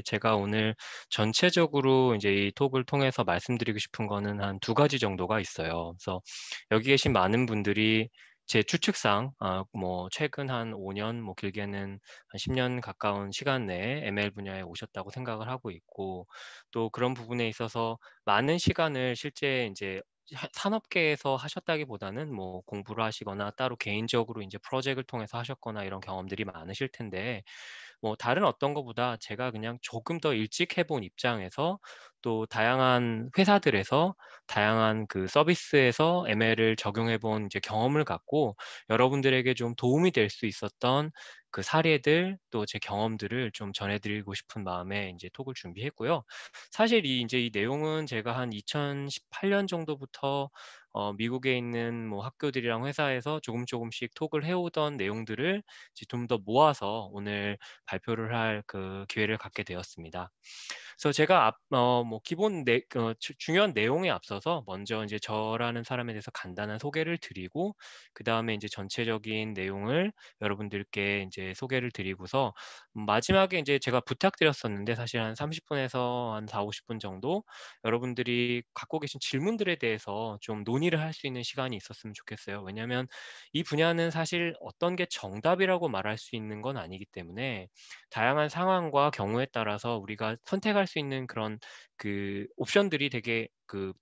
제가 오늘 전체적으로 이제 이 톡을 통해서 말씀드리고 싶은 거는 한 두 가지 정도가 있어요. 그래서 여기 계신 많은 분들이 제 추측상 아, 뭐 최근 한 5년 뭐 길게는 한 10년 가까운 시간 내에 ML 분야에 오셨다고 생각을 하고 있고 또 그런 부분에 있어서 많은 시간을 실제 이제 산업계에서 하셨다기보다는 뭐 공부를 하시거나 따로 개인적으로 이제 프로젝트를 통해서 하셨거나 이런 경험들이 많으실 텐데 뭐 다른 어떤 것보다 제가 그냥 조금 더 일찍 해본 입장에서 또 다양한 회사들에서 다양한 그 서비스에서 ML을 적용해본 이제 경험을 갖고 여러분들에게 좀 도움이 될 수 있었던 그 사례들 또 제 경험들을 좀 전해드리고 싶은 마음에 이제 톡을 준비했고요. 사실 이 이제 이 내용은 제가 한 2018년 정도부터 어, 미국에 있는 뭐 학교들이랑 회사에서 조금 조금씩 톡을 해오던 내용들을 좀 더 모아서 오늘 발표를 할 그 기회를 갖게 되었습니다. 그래서 제가 앞, 어, 뭐 기본 내, 어, 주, 중요한 내용에 앞서서 먼저 이제 저라는 사람에 대해서 간단한 소개를 드리고 그 다음에 이제 전체적인 내용을 여러분들께 이제 소개를 드리고서 마지막에 이제 제가 부탁드렸었는데 사실 한 30분에서 한 4, 50분 정도 여러분들이 갖고 계신 질문들에 대해서 좀 논의를 할 수 있는 시간이 있었으면 좋겠어요. 왜냐하면 이 분야는 사실 어떤 게 정답이라고 말할 수 있는 건 아니기 때문에 다양한 상황과 경우에 따라서 우리가 선택할 수 있는 그런 그 옵션들이 되게 그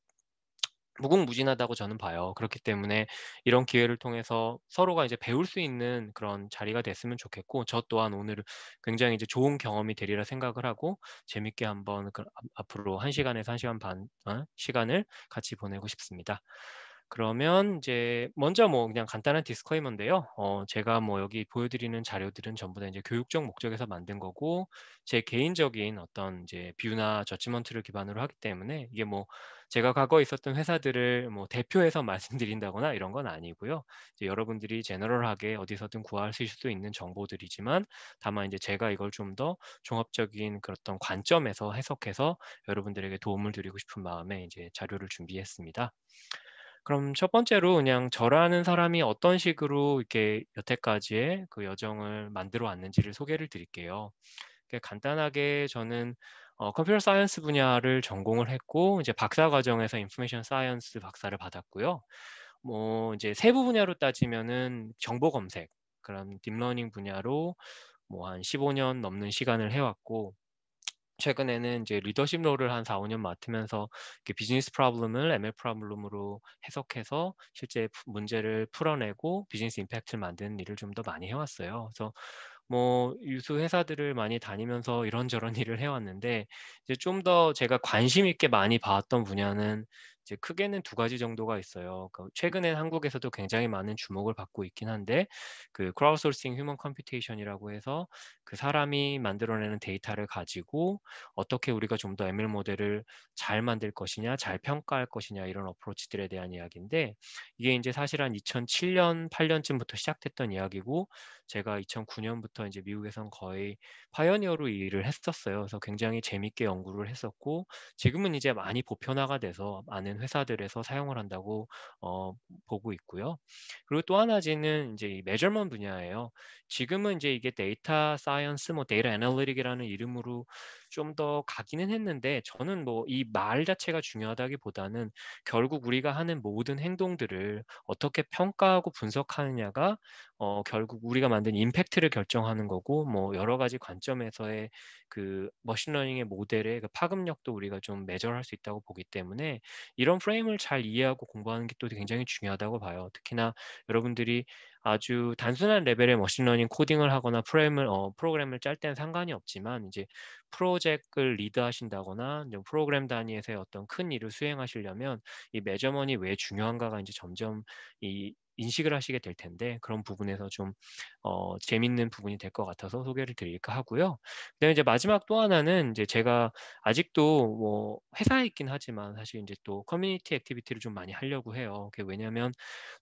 무궁무진하다고 저는 봐요. 그렇기 때문에 이런 기회를 통해서 서로가 이제 배울 수 있는 그런 자리가 됐으면 좋겠고 저 또한 오늘 굉장히 이제 좋은 경험이 되리라 생각을 하고 재밌게 한번 그 앞으로 1 시간에서 1 시간 반 어? 시간을 같이 보내고 싶습니다. 그러면 이제 먼저 뭐 그냥 간단한 디스커이먼데요 어, 제가 뭐 여기 보여드리는 자료들은 전부 다 이제 교육적 목적에서 만든 거고 제 개인적인 어떤 이제 뷰나 저치먼트를 기반으로 하기 때문에 이게 뭐 제가 과거에 있었던 회사들을 뭐 대표해서 말씀드린다거나 이런 건 아니고요. 이제 여러분들이 제너럴하게 어디서든 구할수 있을 수도 있는 정보들이지만 다만 이제 제가 이걸 좀 더 종합적인 그런 어떤 관점에서 해석해서 여러분들에게 도움을 드리고 싶은 마음에 이제 자료를 준비했습니다. 그럼 첫 번째로 그냥 절하는 사람이 어떤 식으로 이렇게 여태까지의 그 여정을 만들어 왔는지를 소개를 드릴게요. 간단하게 저는 어, 컴퓨터 사이언스 분야를 전공을 했고 이제 박사 과정에서 인포메이션 사이언스 박사를 받았고요. 뭐 이제 세부 분야로 따지면은 정보 검색 그런 딥러닝 분야로 뭐 한 15년 넘는 시간을 해왔고 최근에는 이제 리더십 롤을 한 4, 5년 맡으면서 비즈니스 프로블럼을 ML 프로블럼으로 해석해서 실제 문제를 풀어내고 비즈니스 임팩트를 만드는 일을 좀 더 많이 해왔어요. 그래서 뭐 유수 회사들을 많이 다니면서 이런저런 일을 해왔는데 이제 좀 더 제가 관심 있게 많이 봐왔던 분야는 이제 크게는 두 가지 정도가 있어요. 그러니까 음. 최근엔 한국에서도 굉장히 많은 주목을 받고 있긴 한데 그 크라우드소싱 휴먼 컴퓨테이션이라고 해서 그 사람이 만들어내는 데이터를 가지고 어떻게 우리가 좀 더 ML 모델을 잘 만들 것이냐, 잘 평가할 것이냐 이런 어프로치들에 대한 이야기인데 이게 이제 사실 한 2007년, 8년쯤부터 시작됐던 이야기고 제가 2009년부터 이제 미국에선 거의 파이어니어로 일을 했었어요. 그래서 굉장히 재밌게 연구를 했었고 지금은 이제 많이 보편화가 돼서 많은 회사들에서 사용을 한다고 어, 보고 있고요. 그리고 또 하나지는 이제 메저먼 분야예요. 지금은 이제 이게 데이터 사이언스, 뭐 데이터 애널리틱이라는 이름으로 좀 더 가기는 했는데 저는 뭐 이 말 자체가 중요하다기보다는 결국 우리가 하는 모든 행동들을 어떻게 평가하고 분석하느냐가 어, 결국 우리가 만든 임팩트를 결정하는 거고 뭐 여러 가지 관점에서의 그 머신러닝의 모델의 그 파급력도 우리가 좀 매절할 수 있다고 보기 때문에 이런 프레임을 잘 이해하고 공부하는 게 또 굉장히 중요하다고 봐요. 특히나 여러분들이 아주 단순한 레벨의 머신러닝 코딩을 하거나 프레임을 어, 프로그램을 짤 때는 상관이 없지만 이제 프로젝트를 리드하신다거나 프로그램 단위에서의 어떤 큰 일을 수행하시려면 이 메저먼이 왜 중요한가가 이제 점점 이 인식을 하시게 될 텐데 그런 부분에서 좀 어, 재밌는 부분이 될 것 같아서 소개를 드릴까 하고요. 그다음에 이제 마지막 또 하나는 이제 제가 아직도 뭐 회사에 있긴 하지만 사실 이제 또 커뮤니티 액티비티를 좀 많이 하려고 해요. 그게 왜냐하면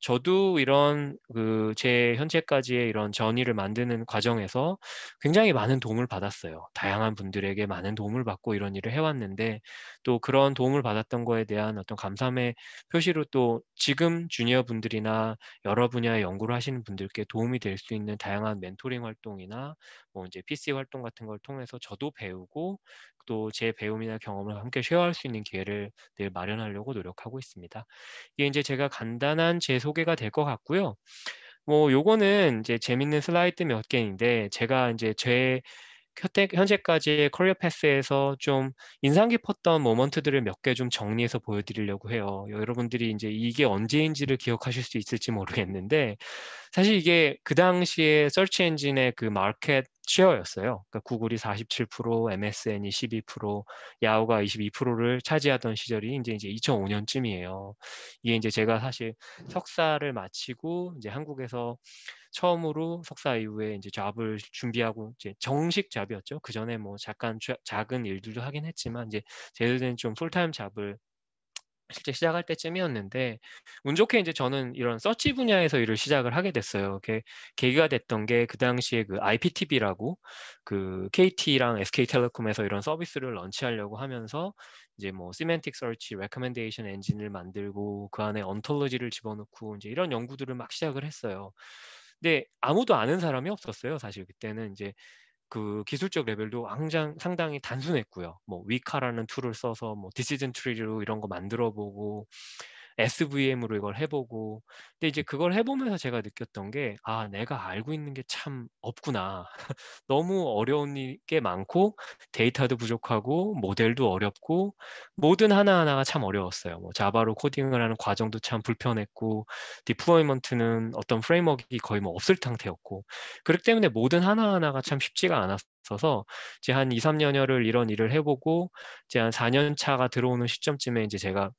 저도 이런 그 제 현재까지의 이런 전의를 만드는 과정에서 굉장히 많은 도움을 받았어요. 다양한 분들에게 많은 도움을 받고 이런 일을 해왔는데 또 그런 도움을 받았던 거에 대한 어떤 감사의 표시로 또 지금 주니어 분들이나 여러 분야의 연구를 하시는 분들께 도움이 될 수 있는 다양한 멘토링 활동이나 뭐 이제 PC 활동 같은 걸 통해서 저도 배우고 또 제 배움이나 경험을 함께 쉐어할 수 있는 기회를 늘 마련하려고 노력하고 있습니다. 이게 이제 제가 간단한 제 소개가 될 것 같고요. 뭐 요거는 이제 재밌는 슬라이드 몇 개인데 제가 이제 제 현재까지의 커리어 패스에서 좀 인상 깊었던 모먼트들을 몇 개 좀 정리해서 보여드리려고 해요. 여러분들이 이제 이게 언제인지를 기억하실 수 있을지 모르겠는데 사실 이게 그 당시에 서치 엔진의 그 마켓 치어였어요. 그러니까 구글이 47%, MSN이 12%, 야후가 22%를 차지하던 시절이 이제 이제 2005년쯤이에요. 이게 이제 제가 사실 석사를 마치고 이제 한국에서 처음으로 석사 이후에 이제 잡을 준비하고 이제 정식 잡이었죠. 그 전에 뭐 잠깐 작은 일들도 하긴 했지만 이제 제대로 된 좀 풀타임 잡을 실제 시작할 때쯤이었는데 운 좋게 이제 저는 이런 서치 분야에서 일을 시작을 하게 됐어요. 게, 계기가 됐던 게 그 당시에 그 IPTV라고 그 KT랑 SK텔레콤에서 이런 서비스를 런치하려고 하면서 이제 뭐 시멘틱 서치, 레커멘데이션 엔진을 만들고 그 안에 언톨로지를 집어넣고 이제 이런 연구들을 막 시작을 했어요. 근데 아무도 아는 사람이 없었어요. 사실 그때는 이제 그 기술적 레벨도 항상 상당히 단순했고요. 뭐 위카라는 툴을 써서 뭐 디시즌 트리로 이런 거 만들어 보고 SVM으로 이걸 해보고 근데 이제 음. 그걸 해보면서 제가 느꼈던 게아 내가 알고 있는 게 참 없구나 너무 어려운 게 많고 데이터도 부족하고 모델도 어렵고 모든 하나하나가 참 어려웠어요 뭐 자바로 코딩을 하는 과정도 참 불편했고 디플로이먼트는 어떤 프레임워크가 거의 뭐 없을 상태였고 그렇기 때문에 모든 하나하나가 참 쉽지가 않았어서 제 한 2, 3년여를 이런 일을 해보고 제 한 4년 차가 들어오는 시점쯤에 이제 제가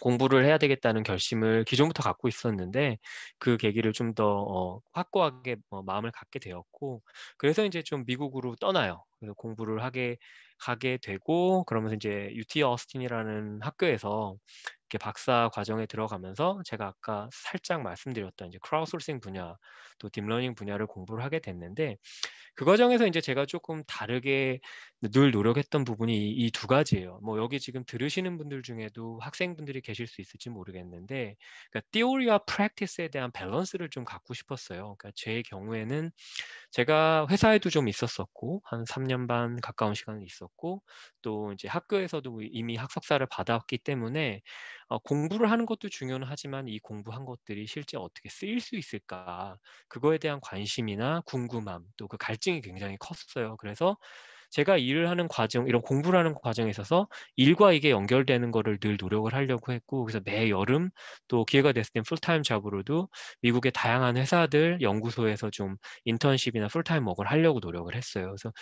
공부를 해야 되겠다는 결심을 기존부터 갖고 있었는데 그 계기를 좀더 어, 확고하게 어, 마음을 갖게 되었고 그래서 이제 좀 미국으로 떠나요. 그래서 공부를 하게 가게 되고 그러면서 이제 UT 어스틴이라는 학교에서 이렇게 박사 과정에 들어가면서 제가 아까 살짝 말씀드렸던 이제 크라우드소싱 분야 또 딥러닝 분야를 공부를 하게 됐는데 그 과정에서 이제 제가 조금 다르게 늘 노력했던 부분이 이 두 가지예요. 뭐 여기 지금 들으시는 분들 중에도 학생분들이 계실 수 있을지 모르겠는데 그러니까 theory와 practice에 대한 밸런스를 좀 갖고 싶었어요. 그러니까 제 경우에는 제가 회사에도 좀 있었었고 한 3년 반 가까운 시간이 있었고 있었고 또 이제 학교에서도 이미 학석사를 받았기 때문에 어, 공부를 하는 것도 중요하지만 이 공부한 것들이 실제 어떻게 쓰일 수 있을까 그거에 대한 관심이나 궁금함 또 그 갈증이 굉장히 컸어요. 그래서 제가 일을 하는 과정, 이런 공부를 하는 과정에 있어서 일과 이게 연결되는 거를 늘 노력을 하려고 했고, 그래서 매 여름 또 기회가 됐을 땐 풀타임 잡으로도 미국의 다양한 회사들, 연구소에서 좀 인턴십이나 풀타임 워을 하려고 노력을 했어요. 그래서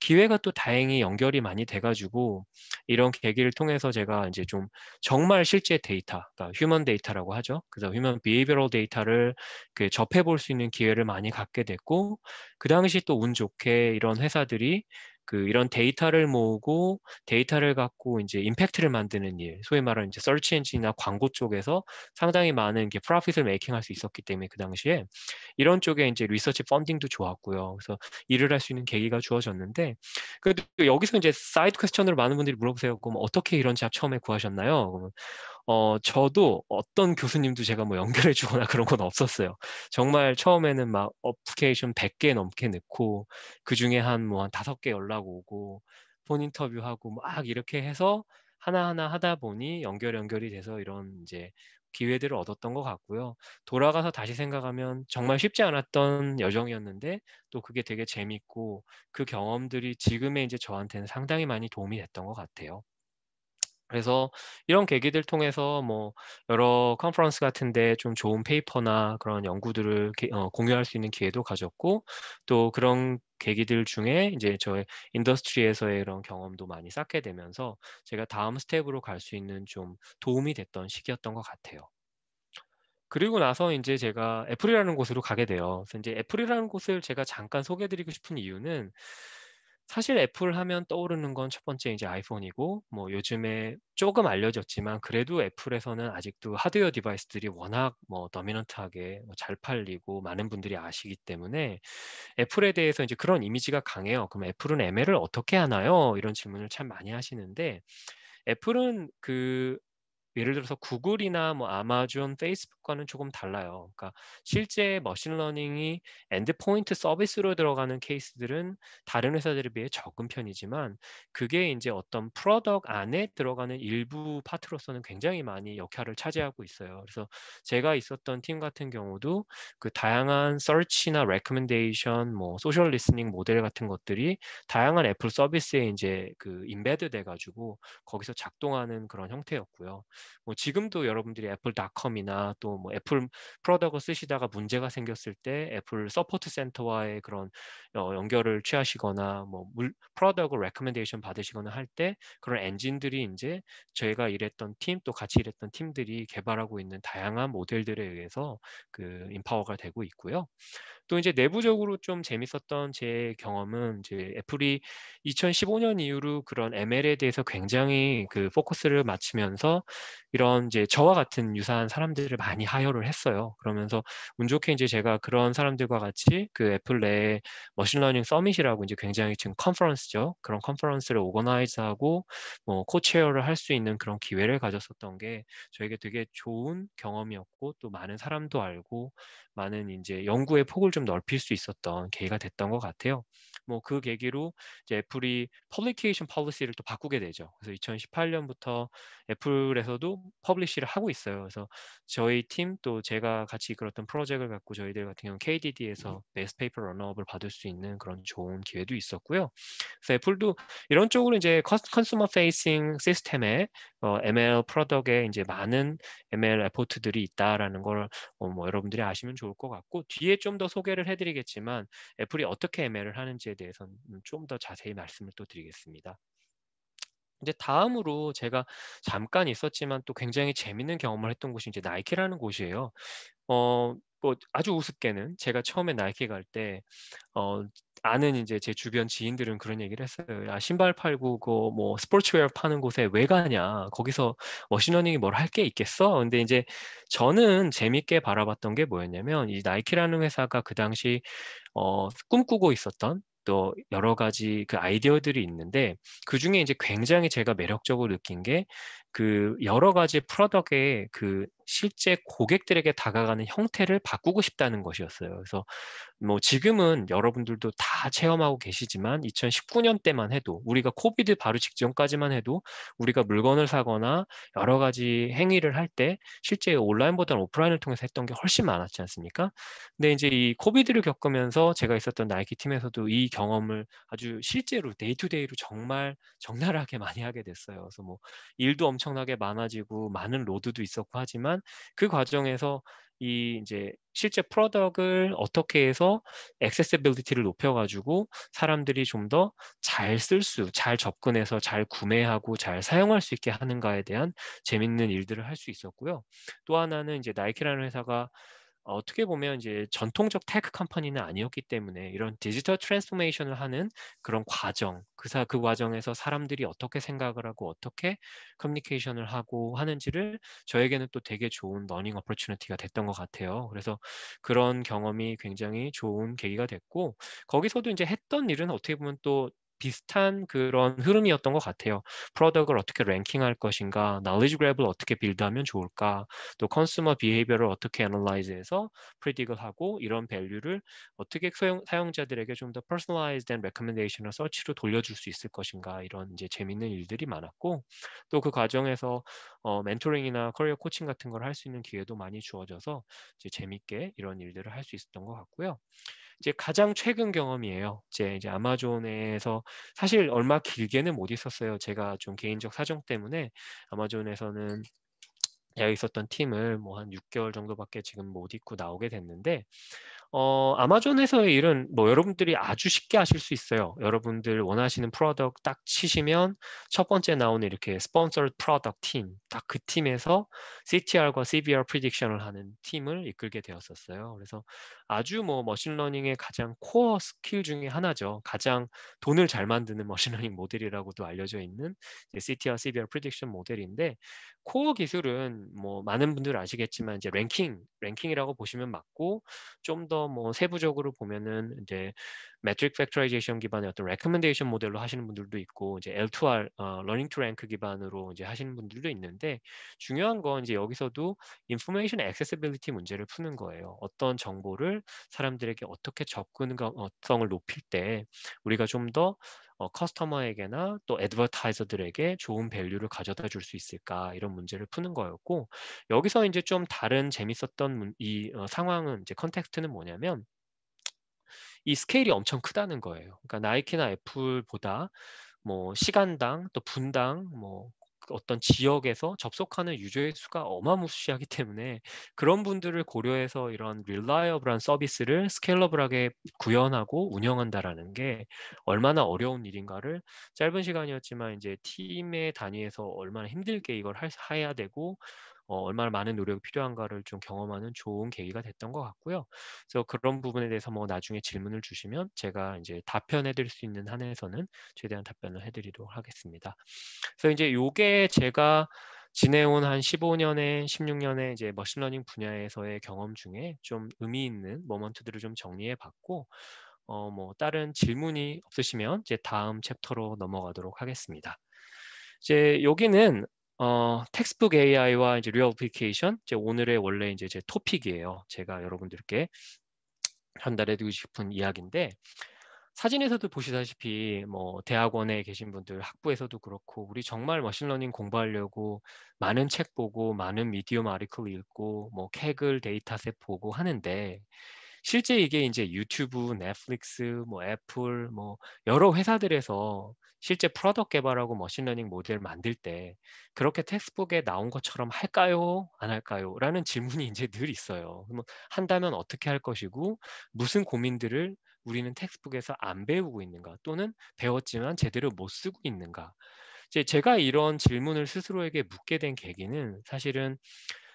기회가 또 다행히 연결이 많이 돼가지고 이런 계기를 통해서 제가 이제 좀 정말 실제 데이터, 그러니까 휴먼 데이터라고 하죠. 그래서 휴먼 비헤비어럴 데이터를 그 접해볼 수 있는 기회를 많이 갖게 됐고 그 당시 또 운 좋게 이런 회사들이 그 이런 데이터를 모으고 데이터를 갖고 이제 임팩트를 만드는 일, 소위 말하는 이제 서치 엔진이나 광고 쪽에서 상당히 많은 게 프로핏을 메이킹할 수 있었기 때문에 그 당시에 이런 쪽에 이제 리서치 펀딩도 좋았고요. 그래서 일을 할 수 있는 계기가 주어졌는데 그래도 여기서 이제 사이드 퀘스천으로 많은 분들이 물어보세요. 그럼 어떻게 이런 잡 처음에 구하셨나요? 그러면 어, 저도 어떤 교수님도 제가 뭐 연결해 주거나 그런 건 없었어요. 정말 처음에는 막 어플리케이션 100개 넘게 넣고 그 중에 한 뭐 한 다섯 개 연락 오고 폰 인터뷰하고 막 이렇게 해서 하나하나 하다 보니 연결 연결이 돼서 이런 이제 기회들을 얻었던 것 같고요. 돌아가서 다시 생각하면 정말 쉽지 않았던 여정이었는데 또 그게 되게 재밌고 그 경험들이 지금의 이제 저한테는 상당히 많이 도움이 됐던 것 같아요. 그래서 이런 계기들 통해서 뭐 여러 컨퍼런스 같은데 좀 좋은 페이퍼나 그런 연구들을 어, 공유할 수 있는 기회도 가졌고 또 그런 계기들 중에 이제 저의 인더스트리에서의 그런 경험도 많이 쌓게 되면서 제가 다음 스텝으로 갈 수 있는 좀 도움이 됐던 시기였던 것 같아요. 그리고 나서 이제 제가 애플이라는 곳으로 가게 돼요. 그래서 이제 애플이라는 곳을 제가 잠깐 소개해드리고 싶은 이유는 사실 애플 하면 떠오르는 건 첫 번째 이제 아이폰이고 뭐 요즘에 조금 알려졌지만 그래도 애플에서는 아직도 하드웨어 디바이스들이 워낙 뭐 더미넌트하게 뭐 잘 팔리고 많은 분들이 아시기 때문에 애플에 대해서 이제 그런 이미지가 강해요. 그럼 애플은 ML을 어떻게 하나요? 이런 질문을 참 많이 하시는데 애플은 그 예를 들어서 구글이나 뭐 아마존, 페이스북과는 조금 달라요. 그러니까 실제 머신러닝이 엔드포인트 서비스로 들어가는 케이스들은 다른 회사들에 비해 적은 편이지만 그게 이제 어떤 프로덕 안에 들어가는 일부 파트로서는 굉장히 많이 역할을 차지하고 있어요. 그래서 제가 있었던 팀 같은 경우도 그 다양한 서치나 레커멘데이션, 뭐 소셜 리스닝 모델 같은 것들이 다양한 애플 서비스에 이제 그 인베드 돼 가지고 거기서 작동하는 그런 형태였고요. 뭐 지금도 여러분들이 애플닷컴이나 또뭐 애플 프로덕을 쓰시다가 문제가 생겼을 때 애플 서포트 센터와의 그런 어, 연결을 취하시거나 뭐 프로덕을 레커멘데이션 받으시거나 할 때 그런 엔진들이 이제 저희가 일했던 팀 또 같이 일했던 팀들이 개발하고 있는 다양한 모델들에 의해서 그 인파워가 되고 있고요. 또 이제 내부적으로 좀 재밌었던 제 경험은 이제 애플이 2015년 이후로 그런 ML에 대해서 굉장히 그 포커스를 맞추면서 이런 이제 저와 같은 유사한 사람들을 많이 하여를 했어요. 그러면서 운 좋게 이제 제가 그런 사람들과 같이 그 애플 내에 머신러닝 서밋이라고 이제 굉장히 지금 컨퍼런스죠. 그런 컨퍼런스를 오거나이즈하고 뭐 코체어를 할 수 있는 그런 기회를 가졌었던 게 저에게 되게 좋은 경험이었고 또 많은 사람도 알고 많은 이제 연구의 폭을 좀 넓힐 수 있었던 계기가 됐던 것 같아요. 뭐그 계기로 이제 애플이 퍼블리케이션 폴리시를 또 바꾸게 되죠. 그래서 2018년부터 애플에서도 퍼블리시를 하고 있어요. 그래서 저희 팀 또 제가 같이 이끌었던 프로젝트를 갖고 저희들 같은 경우는 KDD에서 베스트 페이퍼 런업을 받을 수 있는 그런 좋은 기회도 있었고요. 그래서 애플도 이런 쪽으로 이제 컨스머 페이싱 시스템에 어, ML 프로덕에 이제 많은 ML 에포트들이 있다라는 걸뭐 어, 뭐 여러분들이 아시면 좋을 것 같고 뒤에 좀 더 소개를 해드리겠지만 애플이 어떻게 ML을 하는지에 문제에 대해서는 음, 좀더 자세히 말씀을 또 드리겠습니다. 이제 다음으로 제가 잠깐 있었지만 또 굉장히 재밌는 경험을 했던 곳이 이제 나이키라는 곳이에요. 어, 뭐 아주 우습게는 제가 처음에 나이키 갈때 어, 아는 이제 제 주변 지인들은 그런 얘기를 했어요. 야, 신발 팔고 그뭐 스포츠웨어 파는 곳에 왜 가냐? 거기서 머신러닝이뭘 할 게 있겠어? 근데 이제 저는 재밌게 바라봤던 게 뭐였냐면 이 나이키라는 회사가 그 당시 어, 꿈꾸고 있었던 또 여러 가지 그 아이디어들이 있는데 그 중에 이제 굉장히 제가 매력적으로 느낀 게그 여러 가지 프로덕의 그 실제 고객들에게 다가가는 형태를 바꾸고 싶다는 것이었어요. 그래서 뭐 지금은 여러분들도 다 체험하고 계시지만 2019년 때만 해도 우리가 코비드 바로 직전까지만 해도 우리가 물건을 사거나 여러 가지 행위를 할 때 실제 온라인보다는 오프라인을 통해서 했던 게 훨씬 많았지 않습니까? 근데 이제 이 코비드를 겪으면서 제가 있었던 나이키 팀에서도 이 경험을 아주 실제로 데이투데이로 정말 적나라하게 많이 하게 됐어요. 그래서 뭐 일도 엄청 엄청나게 많아지고 많은 로드도 있었고 하지만 그 과정에서 이 이제 실제 프로덕을 어떻게 해서 액세서빌리티를 높여가지고 사람들이 좀 더 잘 쓸 수, 잘 접근해서 잘 구매하고 잘 사용할 수 있게 하는가에 대한 재밌는 일들을 할 수 있었고요. 또 하나는 이제 나이키라는 회사가 어, 어떻게 보면 이제 전통적 테크 컴퍼니는 아니었기 때문에 이런 디지털 트랜스포메이션을 하는 그런 과정, 그사 그 과정에서 사람들이 어떻게 생각을 하고 어떻게 커뮤니케이션을 하고 하는지를 저에게는 또 되게 좋은 러닝 어퍼튜니티가 됐던 것 같아요. 그래서 그런 경험이 굉장히 좋은 계기가 됐고 거기서도 이제 했던 일은 어떻게 보면 또 비슷한 그런 흐름이었던 것 같아요. 프로덕을 어떻게 랭킹할 것인가, 나 n o w l e d 을 어떻게 빌드하면 좋을까, 또 컨슈머 비헤이비어를 어떻게 애널라이즈 z 해서프 r 딕을 하고 이런 밸류를 어떻게 소용, 사용자들에게 좀 더 personalized a recommendation을 서치로 돌려줄 수 있을 것인가 이런 이제 재밌는 일들이 많았고 또 그 과정에서 어, 멘토링이나 커리어 코칭 같은 걸 할 수 있는 기회도 많이 주어져서 이제 재밌게 이런 일들을 할 수 있었던 것 같고요. 이제 가장 최근 경험이에요. 이제 이제 아마존에서 사실 얼마 길게는 못 있었어요. 제가 좀 개인적 사정 때문에 아마존에서는 제가 있었던 팀을 뭐 한 6개월 정도밖에 지금 못 있고 나오게 됐는데 어, 아마존에서의 일은 뭐 여러분들이 아주 쉽게 하실 수 있어요. 여러분들 원하시는 프로덕트 딱 치시면 첫 번째 나오는 이렇게 스폰서드 프로덕트 팀, 딱 그 팀에서 CTR과 CBR 프리딕션을 하는 팀을 이끌게 되었었어요. 그래서 아주 뭐 머신러닝의 가장 코어 스킬 중에 하나죠. 가장 돈을 잘 만드는 머신러닝 모델이라고도 알려져 있는 CTR CBR 프리딕션 모델인데 코어 기술은 뭐 많은 분들 아시겠지만 이제 랭킹 랭킹이라고 보시면 맞고 좀 더 뭐 세부적으로 보면은 이제 metric factorization 기반의 어떤 recommendation 모델로 하시는 분들도 있고 이제 L2R 어, 러닝 투 랭크 기반으로 이제 하시는 분들도 있는데 중요한 건 이제 여기서도 information accessibility 문제를 푸는 거예요. 어떤 정보를 사람들에게 어떻게 접근성을 높일 때 우리가 좀더 어, 커스터머에게나 또 애드버타이저들에게 좋은 밸류를 가져다 줄 수 있을까 이런 문제를 푸는 거였고 여기서 이제 좀 다른 재밌었던 이 어, 상황은 이제 컨텍스트는 뭐냐면 이 스케일이 엄청 크다는 거예요. 그러니까 나이키나 애플보다 뭐 시간당 또 분당 뭐 어떤 지역에서 접속하는 유저의 수가 어마무시하기 때문에 그런 분들을 고려해서 이런 릴라이어블한 서비스를 스케일러블하게 구현하고 운영한다라는 게 얼마나 어려운 일인가를 짧은 시간이었지만 이제 팀의 단위에서 얼마나 힘들게 이걸 할, 해야 되고 어, 얼마나 많은 노력이 필요한가를 좀 경험하는 좋은 계기가 됐던 것 같고요. 그래서 그런 부분에 대해서 뭐 나중에 질문을 주시면 제가 이제 답변해드릴 수 있는 한에서는 최대한 답변을 해드리도록 하겠습니다. 그래서 이제 요게 제가 지내온 한 15년에 1 6년에 이제 머신러닝 분야에서의 경험 중에 좀 의미 있는 모먼트들을 좀 정리해 봤고 어 뭐 다른 질문이 없으시면 이제 다음 챕터로 넘어가도록 하겠습니다. 이제 여기는 어, 텍스북 AI와 이제 리얼 어플리케이션 이제 오늘의 원래 이제 제 토픽이에요. 제가 여러분들께 전달해 드리고 싶은 이야기인데 사진에서도 보시다시피 뭐 대학원에 계신 분들 학부에서도 그렇고 우리 정말 머신러닝 공부하려고 많은 책 보고 많은 미디움 아리클 읽고 뭐 캐글 데이터셋 보고 하는데 실제 이게 이제 유튜브, 넷플릭스, 뭐 애플, 뭐 여러 회사들에서 실제 프로덕 개발하고 머신러닝 모델 만들 때 그렇게 텍스북에 나온 것처럼 할까요? 안 할까요? 라는 질문이 이제 늘 있어요. 한다면 어떻게 할 것이고 무슨 고민들을 우리는 텍스북에서 안 배우고 있는가 또는 배웠지만 제대로 못 쓰고 있는가 제가 이런 질문을 스스로에게 묻게 된 계기는 사실은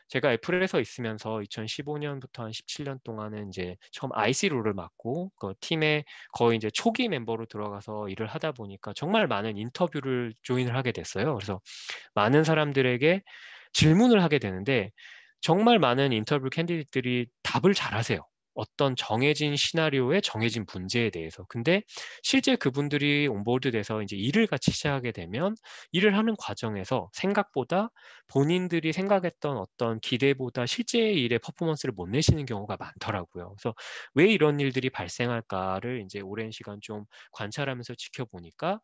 제가 애플에서 있으면서 2015년부터 한 17년 동안은 이제 처음 IC로를 맡고 그 팀의 거의 이제 초기 멤버로 들어가서 일을 하다 보니까 정말 많은 인터뷰를 조인을 하게 됐어요. 그래서 많은 사람들에게 질문을 하게 되는데 정말 많은 인터뷰 캔디들이 답을 잘하세요. 어떤 정해진 시나리오의 정해진 문제에 대해서. 근데 실제 그분들이 온보드돼서 이제 일을 같이 시작하게 되면 일을 하는 과정에서 생각보다 본인들이 생각했던 어떤 기대보다 실제 일의 퍼포먼스를 못 내시는 경우가 많더라고요. 그래서 왜 이런 일들이 발생할까를 이제 오랜 시간 좀 관찰하면서 지켜보니까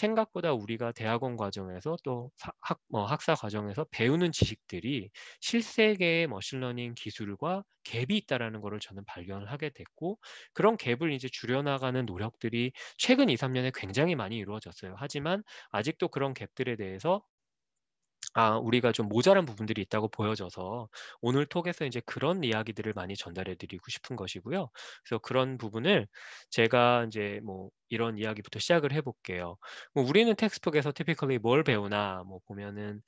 생각보다 우리가 대학원 과정에서 또 학, 뭐 학사 과정에서 배우는 지식들이 실세계의 머신러닝 기술과 갭이 있다라는 것을 저는 발견을 하게 됐고 그런 갭을 이제 줄여나가는 노력들이 최근 2, 3년에 굉장히 많이 이루어졌어요. 하지만 아직도 그런 갭들에 대해서 아, 우리가 좀 모자란 부분들이 있다고 보여져서 오늘 톡에서 이제 그런 이야기들을 많이 전달해 드리고 싶은 것이고요. 그래서 그런 부분을 제가 이제 뭐 이런 이야기부터 시작을 해 볼게요. 뭐 우리는 텍스북에서 typically 뭘 배우나 뭐 보면은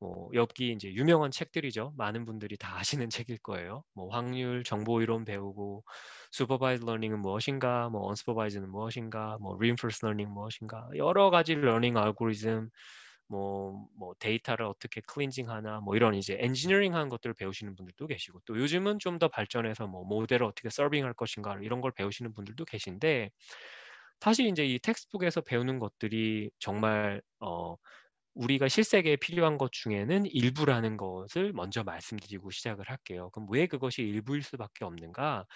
뭐 엽기 이제 유명한 책들이죠. 많은 분들이 다 아시는 책일 거예요. 뭐 확률, 정보 이론 배우고 supervised learning은 무엇인가, 뭐 unsupervised는 무엇인가, 뭐 reinforced learning 무엇인가, 여러 가지 learning 알고리즘 뭐, 뭐 데이터를 어떻게 클렌징하나 뭐 이런 이제 엔지니어링한 것들을 배우시는 분들도 계시고 또 요즘은 좀 더 발전해서 뭐 모델을 어떻게 서빙할 것인가 이런 걸 배우시는 분들도 계신데 사실 이제 이텍스북에서 배우는 것들이 정말 어 우리가 실세계에 필요한 것 중에는 일부라는 것을 먼저 말씀드리고 시작을 할게요. 그럼 왜 그것이 일부일 수밖에 없는가?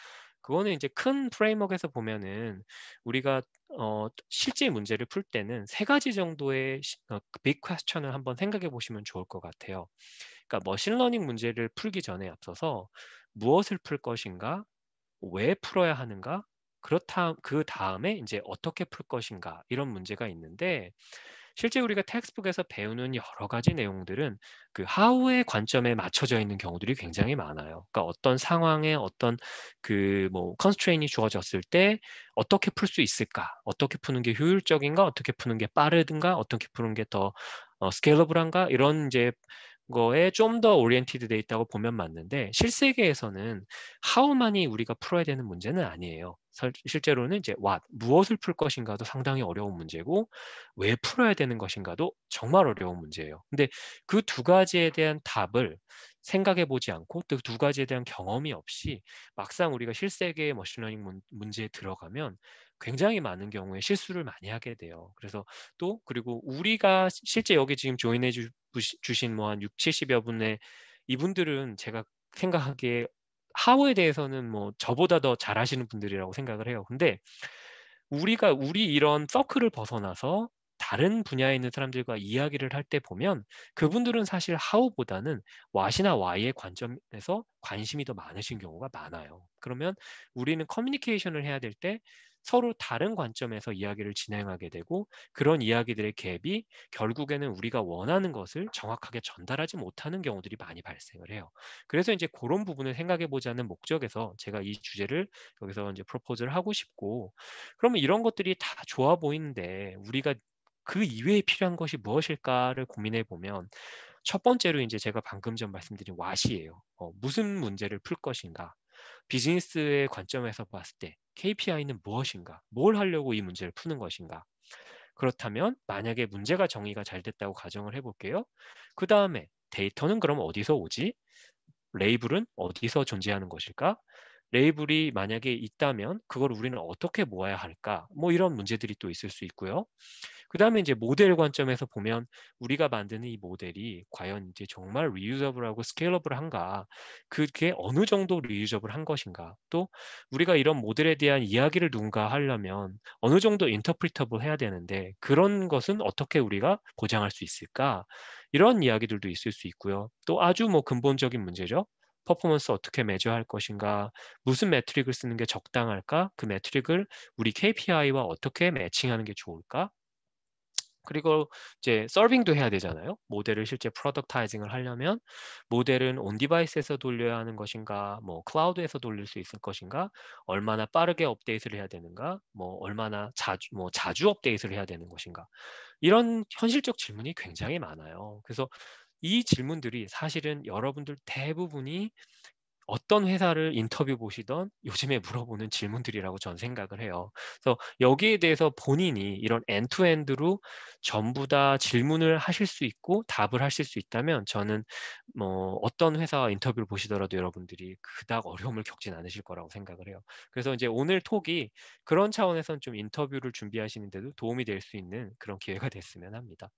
그거는 이제 큰 프레임워크에서 보면은 우리가 어, 실제 문제를 풀 때는 세 가지 정도의 어, 빅 퀘스천을 한번 생각해 보시면 좋을 것 같아요. 그러니까 머신러닝 문제를 풀기 전에 앞서서 무엇을 풀 것인가, 왜 풀어야 하는가, 그렇다 그 다음에 이제 어떻게 풀 것인가 이런 문제가 있는데 실제 우리가 텍스북에서 배우는 여러 가지 내용들은 그하우의 관점에 맞춰져 있는 경우들이 굉장히 많아요. 그러니까 어떤 상황에 어떤 그뭐 컨스트레인이 주어졌을 때 어떻게 풀 수 있을까? 어떻게 푸는 게 효율적인가? 어떻게 푸는 게 빠르든가? 어떻게 푸는 게 더 어, 스케일러블한가? 이런 이제 거에 좀 더 오리엔티드 돼 있다고 보면 맞는데 실세계에서는 how만이 우리가 풀어야 되는 문제는 아니에요. 실제로는 이제 what, 무엇을 풀 것인가도 상당히 어려운 문제고 왜 풀어야 되는 것인가도 정말 어려운 문제예요. 근데 그 두 가지에 대한 답을 생각해 보지 않고 또두 그 가지에 대한 경험이 없이 막상 우리가 실세계의 머신러닝 문제에 들어가면 굉장히 많은 경우에 실수를 많이 하게 돼요. 그래서 또 그리고 우리가 실제 여기 지금 조인해 주, 신뭐 한 6, 70여 분의 이분들은 제가 생각하기에 하우에 대해서는 뭐 저보다 더 잘하시는 분들이라고 생각을 해요. 근데 우리가 우리 이런 서클을 벗어나서 다른 분야에 있는 사람들과 이야기를 할 때 보면 그분들은 사실 하우보다는 와시나 와이의 관점에서 관심이 더 많으신 경우가 많아요. 그러면 우리는 커뮤니케이션을 해야 될때 서로 다른 관점에서 이야기를 진행하게 되고 그런 이야기들의 갭이 결국에는 우리가 원하는 것을 정확하게 전달하지 못하는 경우들이 많이 발생을 해요. 그래서 이제 그런 부분을 생각해 보자는 목적에서 제가 이 주제를 여기서 이제 프로포즈를 하고 싶고 그러면 이런 것들이 다 좋아 보이는데 우리가 그 이외에 필요한 것이 무엇일까를 고민해 보면 첫 번째로 이제 제가 방금 전 말씀드린 와시예요 어, 무슨 문제를 풀 것인가. 비즈니스의 관점에서 봤을 때 KPI는 무엇인가? 뭘 하려고 이 문제를 푸는 것인가? 그렇다면 만약에 문제가 정의가 잘 됐다고 가정을 해볼게요. 그 다음에 데이터는 그럼 어디서 오지? 레이블은 어디서 존재하는 것일까? 레이블이 만약에 있다면 그걸 우리는 어떻게 모아야 할까? 뭐 이런 문제들이 또 있을 수 있고요. 그 다음에 이제 모델 관점에서 보면 우리가 만드는 이 모델이 과연 이제 정말 리유저블하고 스케일러블한가 그게 어느 정도 리유저블한 것인가 또 우리가 이런 모델에 대한 이야기를 누군가 하려면 어느 정도 인터프리터블 해야 되는데 그런 것은 어떻게 우리가 보장할 수 있을까 이런 이야기들도 있을 수 있고요 또 아주 뭐 근본적인 문제죠 퍼포먼스 어떻게 매저할 것인가 무슨 매트릭을 쓰는 게 적당할까 그 매트릭을 우리 KPI와 어떻게 매칭하는 게 좋을까 그리고 이제 서빙도 해야 되잖아요. 모델을 실제 프로덕타이징을 하려면 모델은 온 디바이스에서 돌려야 하는 것인가, 뭐 클라우드에서 돌릴 수 있을 것인가, 얼마나 빠르게 업데이트를 해야 되는가, 뭐 얼마나 자주 뭐 자주 업데이트를 해야 되는 것인가. 이런 현실적 질문이 굉장히 많아요. 그래서 이 질문들이 사실은 여러분들 대부분이 어떤 회사를 인터뷰 보시던 요즘에 물어보는 질문들이라고 전 생각을 해요. 그래서 여기에 대해서 본인이 이런 엔투엔드로 전부 다 질문을 하실 수 있고 답을 하실 수 있다면 저는 뭐 어떤 회사 인터뷰를 보시더라도 여러분들이 그닥 어려움을 겪진 않으실 거라고 생각을 해요. 그래서 이제 오늘 톡이 그런 차원에선 좀 인터뷰를 준비하시는데도 도움이 될 수 있는 그런 기회가 됐으면 합니다.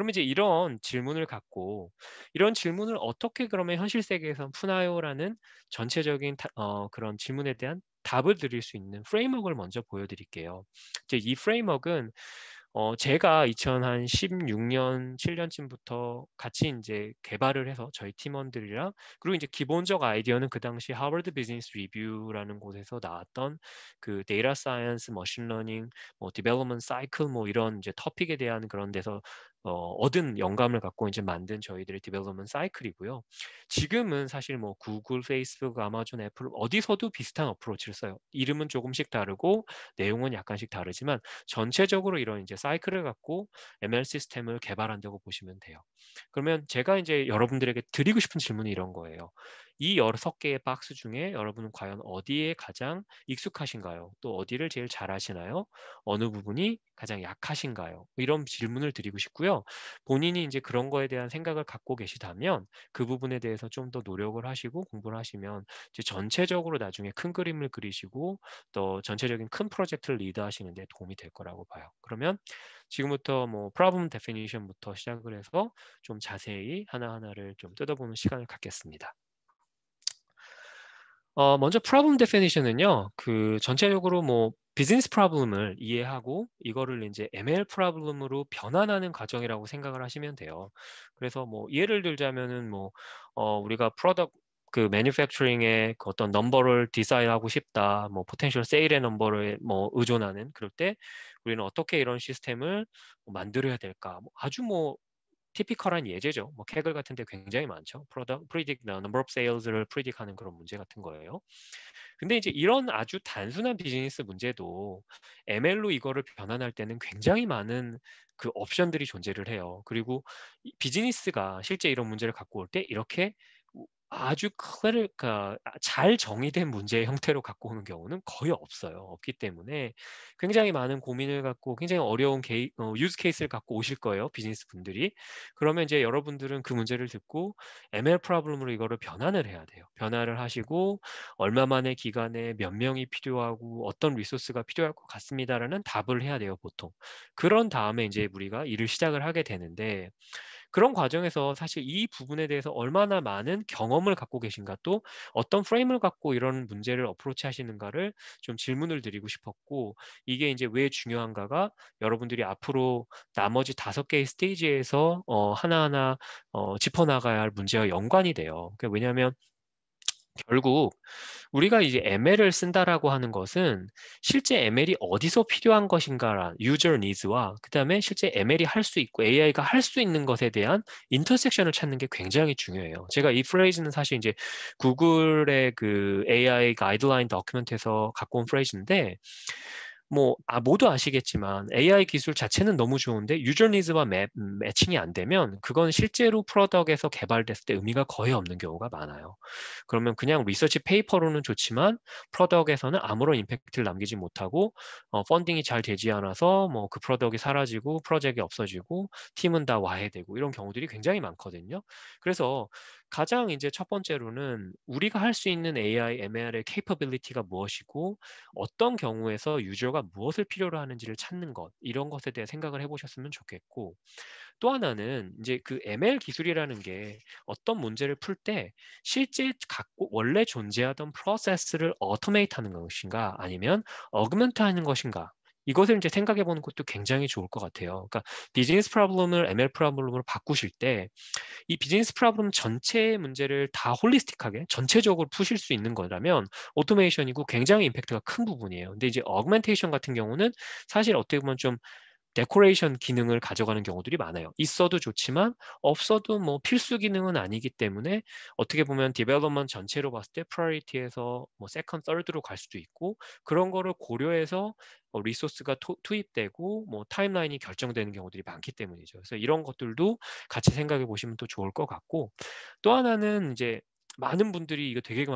그러면 이제 이런 질문을 갖고 이런 질문을 어떻게 그러면 현실 세계에서 푸나요라는 전체적인 어, 그런 질문에 대한 답을 드릴 수 있는 프레임워크를 먼저 보여드릴게요. 이제 이 프레임워크는 어, 제가 2016년, 7년쯤부터 같이 이제 개발을 해서 저희 팀원들이랑 그리고 이제 기본적 아이디어는 그 당시 하버드 비즈니스 리뷰라는 곳에서 나왔던 그 데이터 사이언스, 머신 러닝, 뭐 디벨롭먼트 사이클 뭐 이런 이제 토픽에 대한 그런 데서 어, 얻은 영감을 갖고 이제 만든 저희들의 디벨롭먼 사이클이고요. 지금은 사실 뭐 구글, 페이스북, 아마존, 애플 어디서도 비슷한 어프로치를 써요. 이름은 조금씩 다르고 내용은 약간씩 다르지만 전체적으로 이런 이제 사이클을 갖고 ML 시스템을 개발한다고 보시면 돼요. 그러면 제가 이제 여러분들에게 드리고 싶은 질문이 이런 거예요. 이 여섯 개의 박스 중에 여러분은 과연 어디에 가장 익숙하신가요? 또 어디를 제일 잘하시나요? 어느 부분이 가장 약하신가요? 이런 질문을 드리고 싶고요. 본인이 이제 그런 거에 대한 생각을 갖고 계시다면 그 부분에 대해서 좀 더 노력을 하시고 공부를 하시면 이제 전체적으로 나중에 큰 그림을 그리시고 또 전체적인 큰 프로젝트를 리드하시는 데 도움이 될 거라고 봐요. 그러면 지금부터 뭐 problem definition부터 시작을 해서 좀 자세히 하나하나를 좀 뜯어보는 시간을 갖겠습니다. 어, 먼저 problem definition은요. 그 전체적으로 뭐 비즈니스 프로블럼을 이해하고 이거를 이제 ML 프로블럼으로 변환하는 과정이라고 생각을 하시면 돼요. 그래서 뭐 예를 들자면은 뭐 어, 우리가 프로덕트 그 매뉴팩처링의 그 어떤 넘버를 디사인하고 싶다. 뭐 포텐셜 세일의 넘버를 뭐 의존하는 그럴 때 우리는 어떻게 이런 시스템을 뭐 만들어야 될까? 뭐 아주 뭐 티피컬한 예제죠. 뭐 캐글 같은 데 굉장히 많죠. product predict 어, number of sales를 프리딕하는 그런 문제 같은 거예요. 근데 이제 이런 아주 단순한 비즈니스 문제도 ML로 이거를 변환할 때는 굉장히 많은 그 옵션들이 존재를 해요. 그리고 비즈니스가 실제 이런 문제를 갖고 올 때 이렇게 아주 클, 그러니잘 아 정의된 문제의 형태로 갖고 오는 경우는 거의 없어요. 없기 때문에 굉장히 많은 고민을 갖고 굉장히 어려운 게이, 어, 유즈 케이스를 갖고 오실 거예요. 비즈니스 분들이. 그러면 이제 여러분들은 그 문제를 듣고 ML 프로블럼으로 이거를 변환을 해야 돼요. 변화를 하시고 얼마만의 기간에 몇 명이 필요하고 어떤 리소스가 필요할 것 같습니다라는 답을 해야 돼요. 보통. 그런 다음에 이제 우리가 일을 시작을 하게 되는데 그런 과정에서 사실 이 부분에 대해서 얼마나 많은 경험을 갖고 계신가 또 어떤 프레임을 갖고 이런 문제를 어프로치 하시는가를 좀 질문을 드리고 싶었고 이게 이제 왜 중요한가가 여러분들이 앞으로 나머지 다섯 개의 스테이지에서 어, 하나하나 어, 짚어나가야 할 문제와 연관이 돼요. 그러니까 왜냐하면 결국 우리가 이제 ML을 쓴다라고 하는 것은 실제 ML이 어디서 필요한 것인가란 user n 와 그다음에 실제 ML이 할 수 있고 AI가 할 수 있는 것에 대한 인터섹션을 찾는 게 굉장히 중요해요. 제가 이 프레이즈는 사실 이제 구글의 그 AI 가이드라인 다큐멘트에서 갖고 온 프레이즈인데 뭐 아, 모두 아시겠지만 AI 기술 자체는 너무 좋은데 유저 니즈와 매, 음, 칭이안 되면 그건 실제로 프로덕에서 개발됐을 때 의미가 거의 없는 경우가 많아요. 그러면 그냥 리서치 페이퍼로는 좋지만 프로덕에서는 아무런 임팩트를 남기지 못하고 어, 펀딩이 잘 되지 않아서 뭐 그 프로덕이 사라지고 프로젝트가 없어지고 팀은 다 와해되고 이런 경우들이 굉장히 많거든요. 그래서 가장 이제 첫 번째로는 우리가 할 수 있는 AI, ML의 capability가 무엇이고 어떤 경우에서 유저가 무엇을 필요로 하는지를 찾는 것 이런 것에 대해 생각을 해보셨으면 좋겠고 또 하나는 이제 그 ML 기술이라는 게 어떤 문제를 풀 때 실제 갖고 원래 존재하던 프로세스를 a u t 어토메이트하는 것인가 아니면 augment 하는 것인가 이것을 이제 생각해 보는 것도 굉장히 좋을 것 같아요. 그러니까 비즈니스 프로블럼을 ML 프로블럼으로 바꾸실 때 이 비즈니스 프로블럼 전체의 문제를 다 홀리스틱하게 전체적으로 푸실 수 있는 거라면 오토메이션이고 굉장히 임팩트가 큰 부분이에요. 근데 이제 어그멘테이션 같은 경우는 사실 어떻게 보면 좀 데코레이션 기능을 가져가는 경우들이 많아요. 있어도 좋지만 없어도 뭐 필수 기능은 아니기 때문에 어떻게 보면 디벨롭먼 전체로 봤을 때 프라이티에서 뭐 세컨, 썰드로 갈 수도 있고 그런 거를 고려해서 어, 리소스가 토, 투입되고 뭐 타임라인이 결정되는 경우들이 많기 때문이죠. 그래서 이런 것들도 같이 생각해 보시면 또 좋을 것 같고 또 하나는 이제 많은 분들이 이거 되게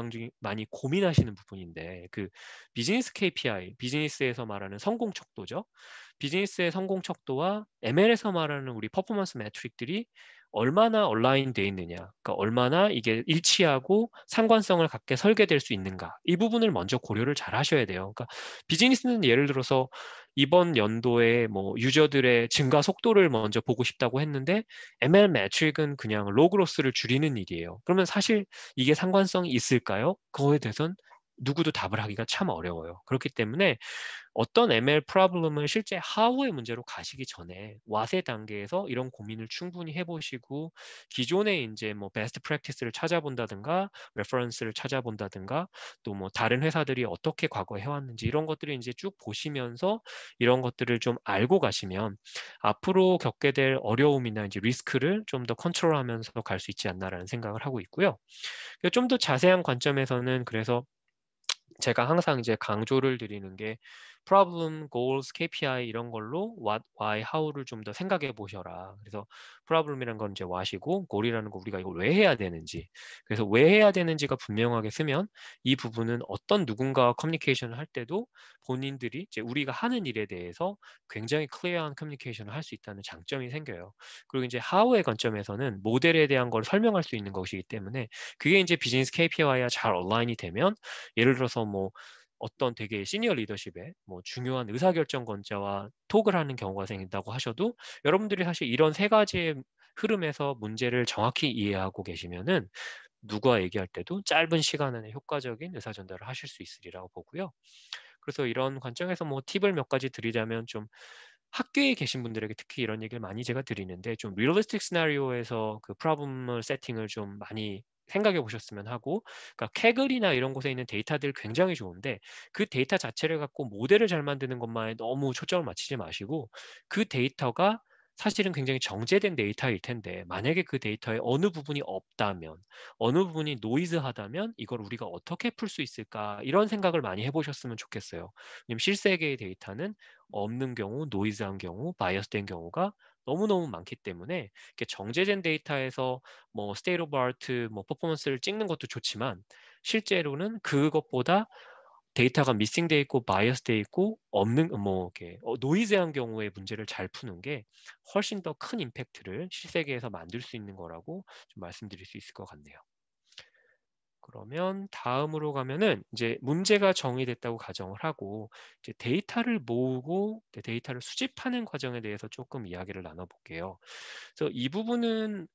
많이 고민하시는 부분인데 그 비즈니스 KPI, 비즈니스에서 말하는 성공 척도죠. 비즈니스의 성공 척도와 ML에서 말하는 우리 퍼포먼스 매트릭들이 얼마나 얼라인돼 있느냐, 그러니까 얼마나 이게 일치하고 상관성을 갖게 설계될 수 있는가 이 부분을 먼저 고려를 잘 하셔야 돼요. 그러니까 비즈니스는 예를 들어서 이번 연도에 뭐 유저들의 증가 속도를 먼저 보고 싶다고 했는데 ML 매트릭은 그냥 로그로스를 줄이는 일이에요. 그러면 사실 이게 상관성이 있을까요? 그거에 대해서는 누구도 답을 하기가 참 어려워요. 그렇기 때문에 어떤 ML 프로블럼을 실제 하우의 문제로 가시기 전에 와세 단계에서 이런 고민을 충분히 해보시고 기존에 이제 뭐 베스트 프랙티스를 찾아본다든가 레퍼런스를 찾아본다든가 또 뭐 다른 회사들이 어떻게 과거에 해왔는지 이런 것들을 이제 쭉 보시면서 이런 것들을 좀 알고 가시면 앞으로 겪게 될 어려움이나 이제 리스크를 좀 더 컨트롤하면서 갈 수 있지 않나라는 생각을 하고 있고요. 그러니까 좀더 자세한 관점에서는 그래서 제가 항상 이제 강조를 드리는 게 problem, goals, KPI 이런 걸로 what, why, how를 좀 더 생각해 보셔라. 그래서 problem이란 건 이제 what이고 goal이라는 거 우리가 이걸 왜 해야 되는지 그래서 왜 해야 되는지가 분명하게 쓰면 이 부분은 어떤 누군가와 커뮤니케이션을 할 때도 본인들이 이제 우리가 하는 일에 대해서 굉장히 클리어한 커뮤니케이션을 할 수 있다는 장점이 생겨요. 그리고 이제 how의 관점에서는 모델에 대한 걸 설명할 수 있는 것이기 때문에 그게 이제 비즈니스 KPI와 잘 얼라인이 되면 예를 들어서 뭐 어떤 되게 시니어 리더십에 뭐 중요한 의사결정권자와 톡을 하는 경우가 생긴다고 하셔도 여러분들이 사실 이런 세 가지의 흐름에서 문제를 정확히 이해하고 계시면은 누구와 얘기할 때도 짧은 시간 안에 효과적인 의사 전달을 하실 수 있으리라고 보고요. 그래서 이런 관점에서 뭐 팁을 몇 가지 드리자면 좀 학교에 계신 분들에게 특히 이런 얘기를 많이 제가 드리는데 좀 리얼리스틱 시나리오에서 그 프로블럼 세팅을 좀 많이 생각해 보셨으면 하고 그러니까 캐글이나 이런 곳에 있는 데이터들 굉장히 좋은데 그 데이터 자체를 갖고 모델을 잘 만드는 것만에 너무 초점을 맞추지 마시고 그 데이터가 사실은 굉장히 정제된 데이터일 텐데 만약에 그 데이터에 어느 부분이 없다면 어느 부분이 노이즈하다면 이걸 우리가 어떻게 풀 수 있을까 이런 생각을 많이 해보셨으면 좋겠어요. 왜냐면 실세계의 데이터는 없는 경우, 노이즈한 경우, 바이어스된 경우가 너무너무 많기 때문에 이렇게 정제된 데이터에서 뭐 스테이트 오브 아트 뭐 퍼포먼스를 찍는 것도 좋지만 실제로는 그것보다 데이터가 미싱돼 있고 바이어스돼 있고 없는 뭐 이렇게 어, 노이즈한 경우의 문제를 잘 푸는 게 훨씬 더 큰 임팩트를 실세계에서 만들 수 있는 거라고 좀 말씀드릴 수 있을 것 같네요. 그러면 다음으로 가면은 이제 문제가 정의됐다고 가정을 하고 이제 데이터를 모으고 데이터를 수집하는 과정에 대해서 조금 이야기를 나눠볼게요. 그래서 이 부분은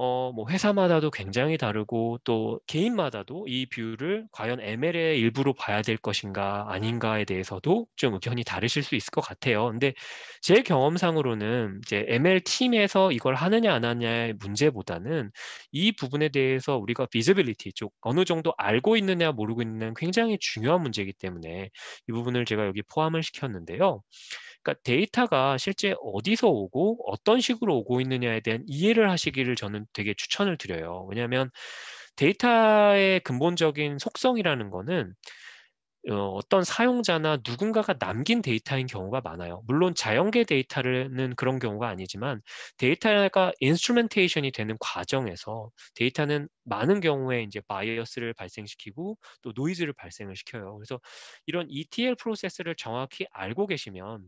어, 뭐 회사마다도 굉장히 다르고 또 개인마다도 이 뷰를 과연 ML의 일부로 봐야 될 것인가 아닌가에 대해서도 좀 의견이 다르실 수 있을 것 같아요. 근데 제 경험상으로는 이제 ML 팀에서 이걸 하느냐 안 하느냐의 문제보다는 이 부분에 대해서 우리가 비즈빌리티 쪽 어느 정도 알고 있느냐 모르고 있는 굉장히 중요한 문제이기 때문에 이 부분을 제가 여기 포함을 시켰는데요. 그러니까 데이터가 실제 어디서 오고 어떤 식으로 오고 있느냐에 대한 이해를 하시기를 저는 되게 추천을 드려요. 왜냐하면 데이터의 근본적인 속성이라는 거는 어, 어떤 사용자나 누군가가 남긴 데이터인 경우가 많아요. 물론 자연계 데이터는 그런 경우가 아니지만 데이터가 인스트루멘테이션이 되는 과정에서 데이터는 많은 경우에 이제 바이어스를 발생시키고 또 노이즈를 발생을 시켜요. 그래서 이런 ETL 프로세스를 정확히 알고 계시면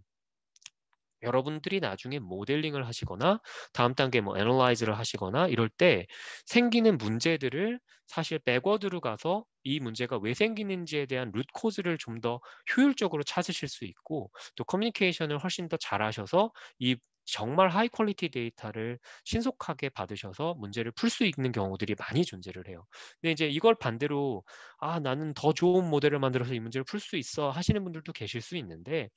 여러분들이 나중에 모델링을 하시거나 다음 단계 뭐 애널라이즈를 하시거나 이럴 때 생기는 문제들을 사실 백워드로 가서 이 문제가 왜 생기는지에 대한 루트 코즈를 좀 더 효율적으로 찾으실 수 있고 또 커뮤니케이션을 훨씬 더 잘하셔서 이 정말 하이 퀄리티 데이터를 신속하게 받으셔서 문제를 풀 수 있는 경우들이 많이 존재를 해요. 근데 이제 이걸 반대로 아 나는 더 좋은 모델을 만들어서 이 문제를 풀 수 있어 하시는 분들도 계실 수 있는데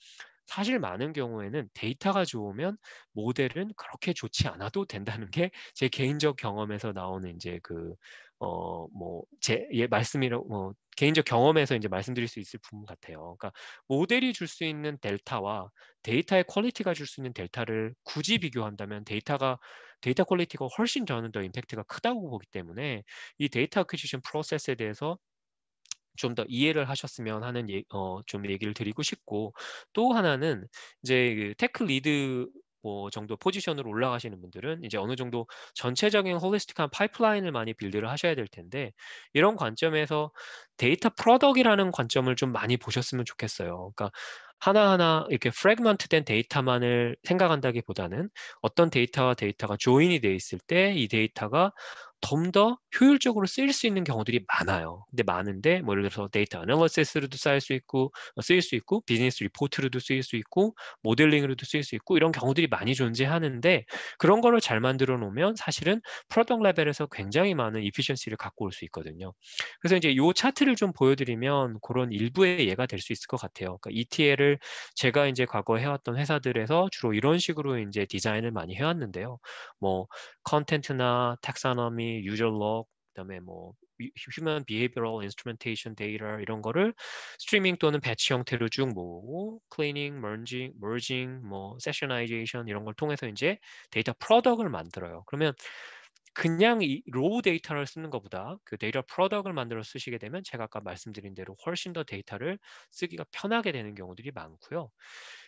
사실 많은 경우에는 데이터가 좋으면 모델은 그렇게 좋지 않아도 된다는 게 제 개인적 경험에서 나오는 이제 그 어 뭐 제 예, 말씀이라고 뭐 개인적 경험에서 이제 말씀드릴 수 있을 부분 같아요. 그러니까 모델이 줄 수 있는 델타와 데이터의 퀄리티가 줄 수 있는 델타를 굳이 비교한다면 데이터가 데이터 퀄리티가 훨씬 더는더 임팩트가 크다고 보기 때문에 이 데이터 어퀴지션 프로세스에 대해서 좀더 이해를 하셨으면 하는 예, 어, 좀 얘기를 드리고 싶고 또 하나는 이제 그 테크 리드 뭐 정도 포지션으로 올라가시는 분들은 이제 어느 정도 전체적인 홀리스틱한 파이프라인을 많이 빌드를 하셔야 될 텐데 이런 관점에서 데이터 프로덕이라는 관점을 좀 많이 보셨으면 좋겠어요. 그러니까 하나하나 이렇게 프레그먼트된 데이터만을 생각한다기보다는 어떤 데이터와 데이터가 조인이 돼 있을 때 이 데이터가 좀더 효율적으로 쓰일 수 있는 경우들이 많아요. 근데 많은데 뭐 예를 들어서 데이터 애널리시스로도 쓰일 수 있고 어, 쓰일 수 있고 비즈니스 리포트로도 쓰일 수 있고 모델링으로도 쓰일 수 있고 이런 경우들이 많이 존재하는데 그런 거를 잘 만들어 놓으면 사실은 프로덕 레벨에서 굉장히 많은 이피션시를 갖고 올 수 있거든요. 그래서 이제 요 차트를 좀 보여드리면 그런 일부의 예가 될 수 있을 것 같아요. 그러니까 ETL을 제가 이제 과거 해왔던 회사들에서 주로 이런 식으로 이제 디자인을 많이 해왔는데요. 뭐 컨텐트나 텍사노미 유연히 그다음에 뭐 휴먼 비 a n b e 인스 v i o r a l i n s 이런 거를 스트리밍 또는 배치 형태로 쭉 모으고 c l e a 징 i n 뭐세 e s 이 i o n i 이런 걸 통해서 이제 데이터 프로덕을 만들어요. 그러면 그냥 이 로우 데이터를 쓰는 것보다 그 데이터 프로덕을 만들어 쓰시게 되면 제가 아까 말씀드린 대로 훨씬 더 데이터를 쓰기가 편하게 되는 경우들이 많고요.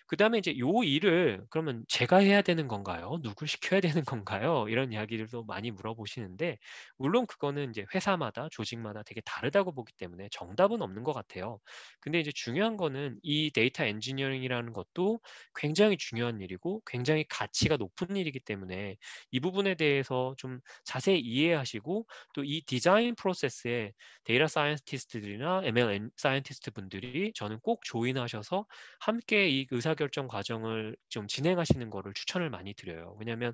그 다음에 이제 요 일을 그러면 제가 해야 되는 건가요? 누굴 시켜야 되는 건가요? 이런 이야기들도 많이 물어보시는데 물론 그거는 이제 회사마다 조직마다 되게 다르다고 보기 때문에 정답은 없는 것 같아요. 근데 이제 중요한 거는 이 데이터 엔지니어링이라는 것도 굉장히 중요한 일이고 굉장히 가치가 높은 일이기 때문에 이 부분에 대해서 좀 자세히 이해하시고 또 이 디자인 프로세스에 데이터 사이언티스트들이나 ML 사이언티스트 분들이 저는 꼭 조인하셔서 함께 이 의사 의사결정 과정을 좀 진행하시는 거를 추천을 많이 드려요. 왜냐하면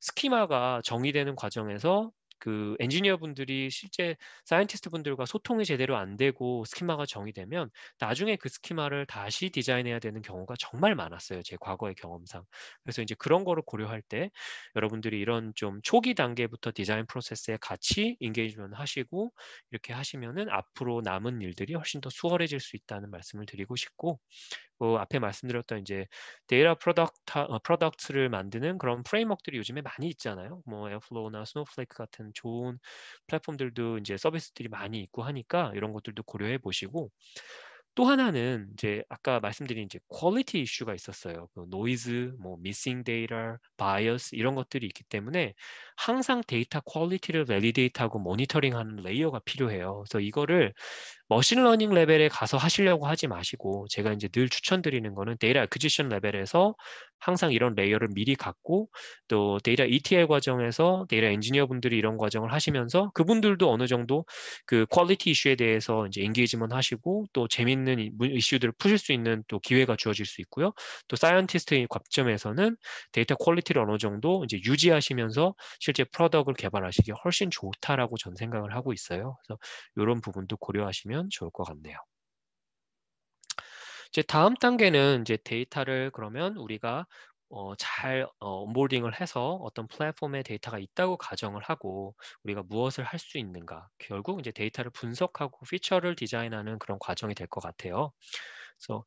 스키마가 정의되는 과정에서 그 엔지니어 분들이 실제 사이언티스트 분들과 소통이 제대로 안 되고 스키마가 정의되면 나중에 그 스키마를 다시 디자인해야 되는 경우가 정말 많았어요. 제 과거의 경험상. 그래서 이제 그런 거를 고려할 때 여러분들이 이런 좀 초기 단계부터 디자인 프로세스에 같이 인게이지먼 하시고 이렇게 하시면은 앞으로 남은 일들이 훨씬 더 수월해질 수 있다는 말씀을 드리고 싶고 뭐 앞에 말씀드렸던 이제 데이터 프로덕트 프로덕트를 만드는 그런 프레임워크들이 요즘에 많이 있잖아요. 뭐 에어플로우나 스노우플레이크 같은 좋은 플랫폼들도 이제 서비스들이 많이 있고 하니까 이런 것들도 고려해 보시고 또 하나는 이제 아까 말씀드린 이제 퀄리티 이슈가 있었어요. 그 노이즈, 뭐 미싱 데이터, 바이어스 이런 것들이 있기 때문에 항상 데이터 퀄리티를 밸리데이트하고 모니터링하는 레이어가 필요해요. 그래서 이거를 머신러닝 레벨에 가서 하시려고 하지 마시고 제가 이제 늘 추천드리는 거는 데이터 애퀴지션 레벨에서 항상 이런 레이어를 미리 갖고 또 데이터 ETL 과정에서 데이터 엔지니어 분들이 이런 과정을 하시면서 그분들도 어느 정도 그 퀄리티 이슈에 대해서 이제 인기이지먼 하시고 또 재밌는 이슈들을 푸실 수 있는 또 기회가 주어질 수 있고요. 또 사이언티스트의 관점에서는 데이터 퀄리티를 어느 정도 이제 유지하시면서 실제 프로덕을 개발하시기 훨씬 좋다라고 전 생각을 하고 있어요. 그래서 이런 부분도 고려하시면 보시면 좋을 것 같네요. 이제 다음 단계는 이제 데이터를 그러면 우리가 어, 잘 어, 온보딩을 해서 어떤 플랫폼에 데이터가 있다고 가정을 하고 우리가 무엇을 할 수 있는가 결국 이제 데이터를 분석하고 피처를 디자인하는 그런 과정이 될 것 같아요. 그래서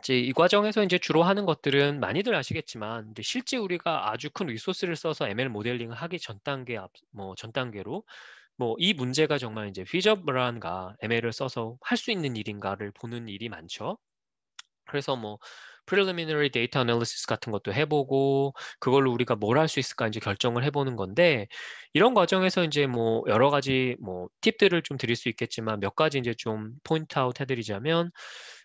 이제 이 과정에서 이제 주로 하는 것들은 많이들 아시겠지만 실제 우리가 아주 큰 리소스를 써서 ML 모델링을 하기 전 단계 앞, 뭐전 단계로 뭐이 문제가 정말 이제 f e a s 한가 ML을 써서 할 수 있는 일인가를 보는 일이 많죠. 그래서 뭐 preliminary data analysis 같은 것도 해보고 그걸로 우리가 뭘 할 수 있을까 이제 결정을 해보는 건데 이런 과정에서 이제 뭐 여러 가지 뭐 팁들을 좀 드릴 수 있겠지만 몇 가지 이제 좀 포인트 아웃 해드리자면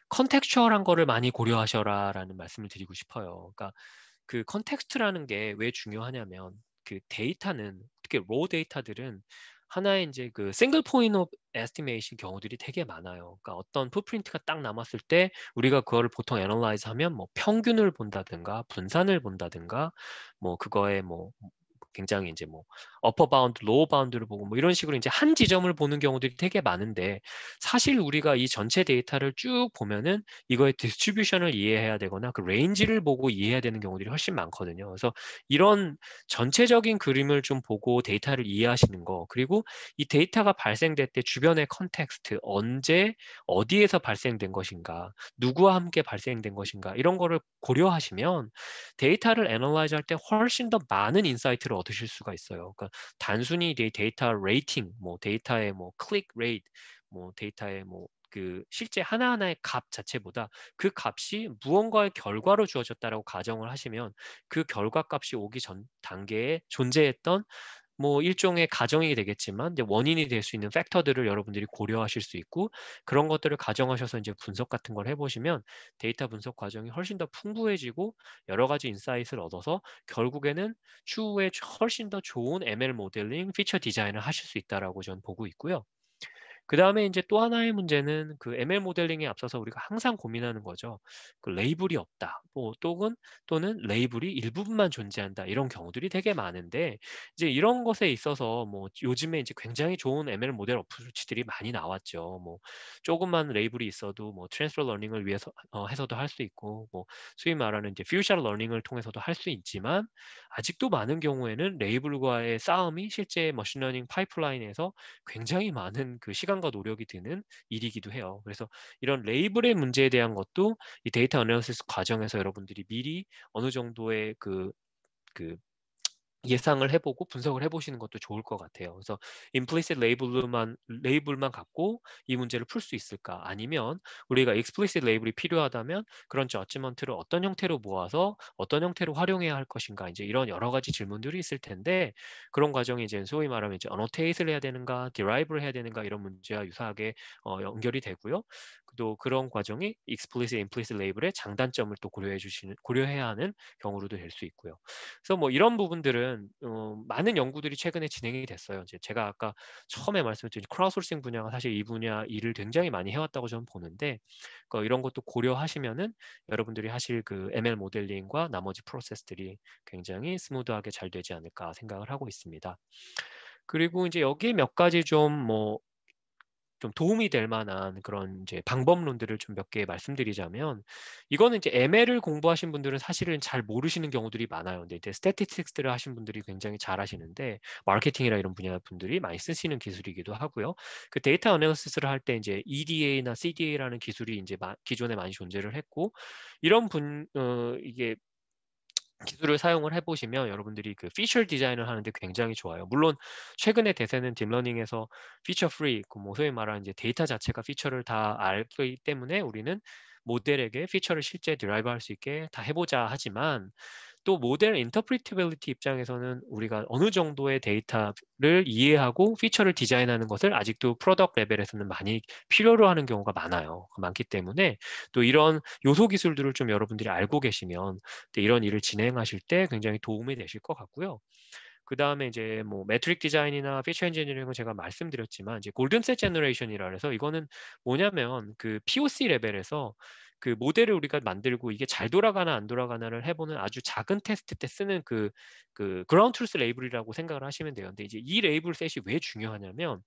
컨텍스츄얼한 거를 많이 고려하셔라라는 말씀을 드리고 싶어요. 그러니까 그 컨텍스트라는 게 왜 중요하냐면 그 데이터는 특히 로 데이터들은 하나의 이제 그 싱글 포인 오브 에스티메이션 경우들이 되게 많아요. 그러니까 어떤 풋프린트가 딱 남았을 때 우리가 그거를 보통 애널라이즈 하면 뭐 평균을 본다든가 분산을 본다든가 뭐 그거에 뭐 굉장히 이제 뭐 어퍼 바운드, 로어 바운드를 보고 뭐 이런 식으로 이제 한 지점을 보는 경우들이 되게 많은데 사실 우리가 이 전체 데이터를 쭉 보면은 이거의 디스트리뷰션을 이해해야 되거나 그 레인지를 보고 이해해야 되는 경우들이 훨씬 많거든요. 그래서 이런 전체적인 그림을 좀 보고 데이터를 이해하시는 거 그리고 이 데이터가 발생될 때 주변의 컨텍스트 언제 어디에서 발생된 것인가 누구와 함께 발생된 것인가 이런 거를 고려하시면 데이터를 애널라이즈 할때 훨씬 더 많은 인사이트를 얻으실 수가 있어요. 그러니까 단순히 데이터 레이팅, 뭐 데이터의 뭐 클릭 레이트, 뭐 데이터의 뭐 그 실제 하나하나의 값 자체보다 그 값이 무언가의 결과로 주어졌다라고 가정을 하시면 그 결과 값이 오기 전 단계에 존재했던 뭐 일종의 가정이 되겠지만 이제 원인이 될 수 있는 팩터들을 여러분들이 고려하실 수 있고 그런 것들을 가정하셔서 이제 분석 같은 걸 해보시면 데이터 분석 과정이 훨씬 더 풍부해지고 여러 가지 인사이트를 얻어서 결국에는 추후에 훨씬 더 좋은 ML 모델링 피처 디자인을 하실 수 있다라고 저는 보고 있고요. 그 다음에 이제 또 하나의 문제는 그 ML 모델링에 앞서서 우리가 항상 고민하는 거죠. 그 레이블이 없다. 뭐 또는 또는 레이블이 일부분만 존재한다. 이런 경우들이 되게 많은데 이제 이런 것에 있어서 뭐 요즘에 이제 굉장히 좋은 ML 모델 어프로치들이 많이 나왔죠. 뭐 조금만 레이블이 있어도 뭐 트랜스퍼 러닝을 위해서 어, 해서도 할 수 있고 뭐 소위 말하는 이제 퓨셜 러닝을 통해서도 할 수 있지만 아직도 많은 경우에는 레이블과의 싸움이 실제 머신러닝 파이프라인에서 굉장히 많은 그 시간 시간과 노력이 드는 일이기도 해요. 그래서 이런 레이블의 문제에 대한 것도 이 데이터 어널리스 과정에서 여러분들이 미리 어느 정도의 그, 그 예상을 해보고 분석을 해보시는 것도 좋을 것 같아요. 그래서 implicit label만 레이블만 갖고 이 문제를 풀 수 있을까? 아니면 우리가 explicit 레이블이 필요하다면 그런 저지먼트를 어떤 형태로 모아서 어떤 형태로 활용해야 할 것인가? 이제 이런 여러 가지 질문들이 있을 텐데 그런 과정이 이제 소위 말하면 이제 annotate를 해야 되는가, derive를 해야 되는가 이런 문제와 유사하게 어, 연결이 되고요. 또 그런 과정이 explicit, implicit label의 장단점을 또 고려해 주시는 고려해야 하는 경우로도 될 수 있고요. 그래서 뭐 이런 부분들은 어, 많은 연구들이 최근에 진행이 됐어요. 이제 제가 아까 처음에 말씀드린 크라우소싱 분야가 사실 이 분야 일을 굉장히 많이 해왔다고 저는 보는데 그러니까 이런 것도 고려하시면은 여러분들이 하실 그 ML 모델링과 나머지 프로세스들이 굉장히 스무드하게 잘 되지 않을까 생각을 하고 있습니다. 그리고 이제 여기 몇 가지 좀뭐 좀 도움이 될 만한 그런 이제 방법론들을 좀 몇 개 말씀드리자면 이거는 이제 ML을 공부하신 분들은 사실은 잘 모르시는 경우들이 많아요. 근데 이제 스태티스틱스를 하신 분들이 굉장히 잘 하시는데 마케팅이나 이런 분야 분들이 많이 쓰시는 기술이기도 하고요. 그 데이터 어널리시스를 할 때 이제 EDA나 CDA라는 기술이 이제 기존에 많이 존재를 했고 이런 분 어, 이게 기술을 사용을 해보시면 여러분들이 그 피처 디자인을 하는데 굉장히 좋아요. 물론 최근에 대세는 딥러닝에서 피처 프리, 그 뭐 소위 말하는 이제 데이터 자체가 피처를 다 알기 때문에 우리는 모델에게 피처를 실제 드라이브할 수 있게 다 해보자 하지만 또 모델 인터프리티빌리티 입장에서는 우리가 어느 정도의 데이터를 이해하고 피처를 디자인하는 것을 아직도 프로덕트 레벨에서는 많이 필요로 하는 경우가 많아요. 많기 때문에 또 이런 요소 기술들을 좀 여러분들이 알고 계시면 이런 일을 진행하실 때 굉장히 도움이 되실 것 같고요. 그 다음에 이제 뭐 매트릭 디자인이나 피처 엔지니어링은 제가 말씀드렸지만 이제 골든셋 제너레이션이라 해서 이거는 뭐냐면 그 POC 레벨에서 그 모델을 우리가 만들고 이게 잘 돌아가나 안 돌아가나를 해보는 아주 작은 테스트 때 쓰는 그, 그 그라운드 트루스 레이블이라고 생각을 하시면 돼요. 근데 이제 이 레이블 셋이 왜 중요하냐면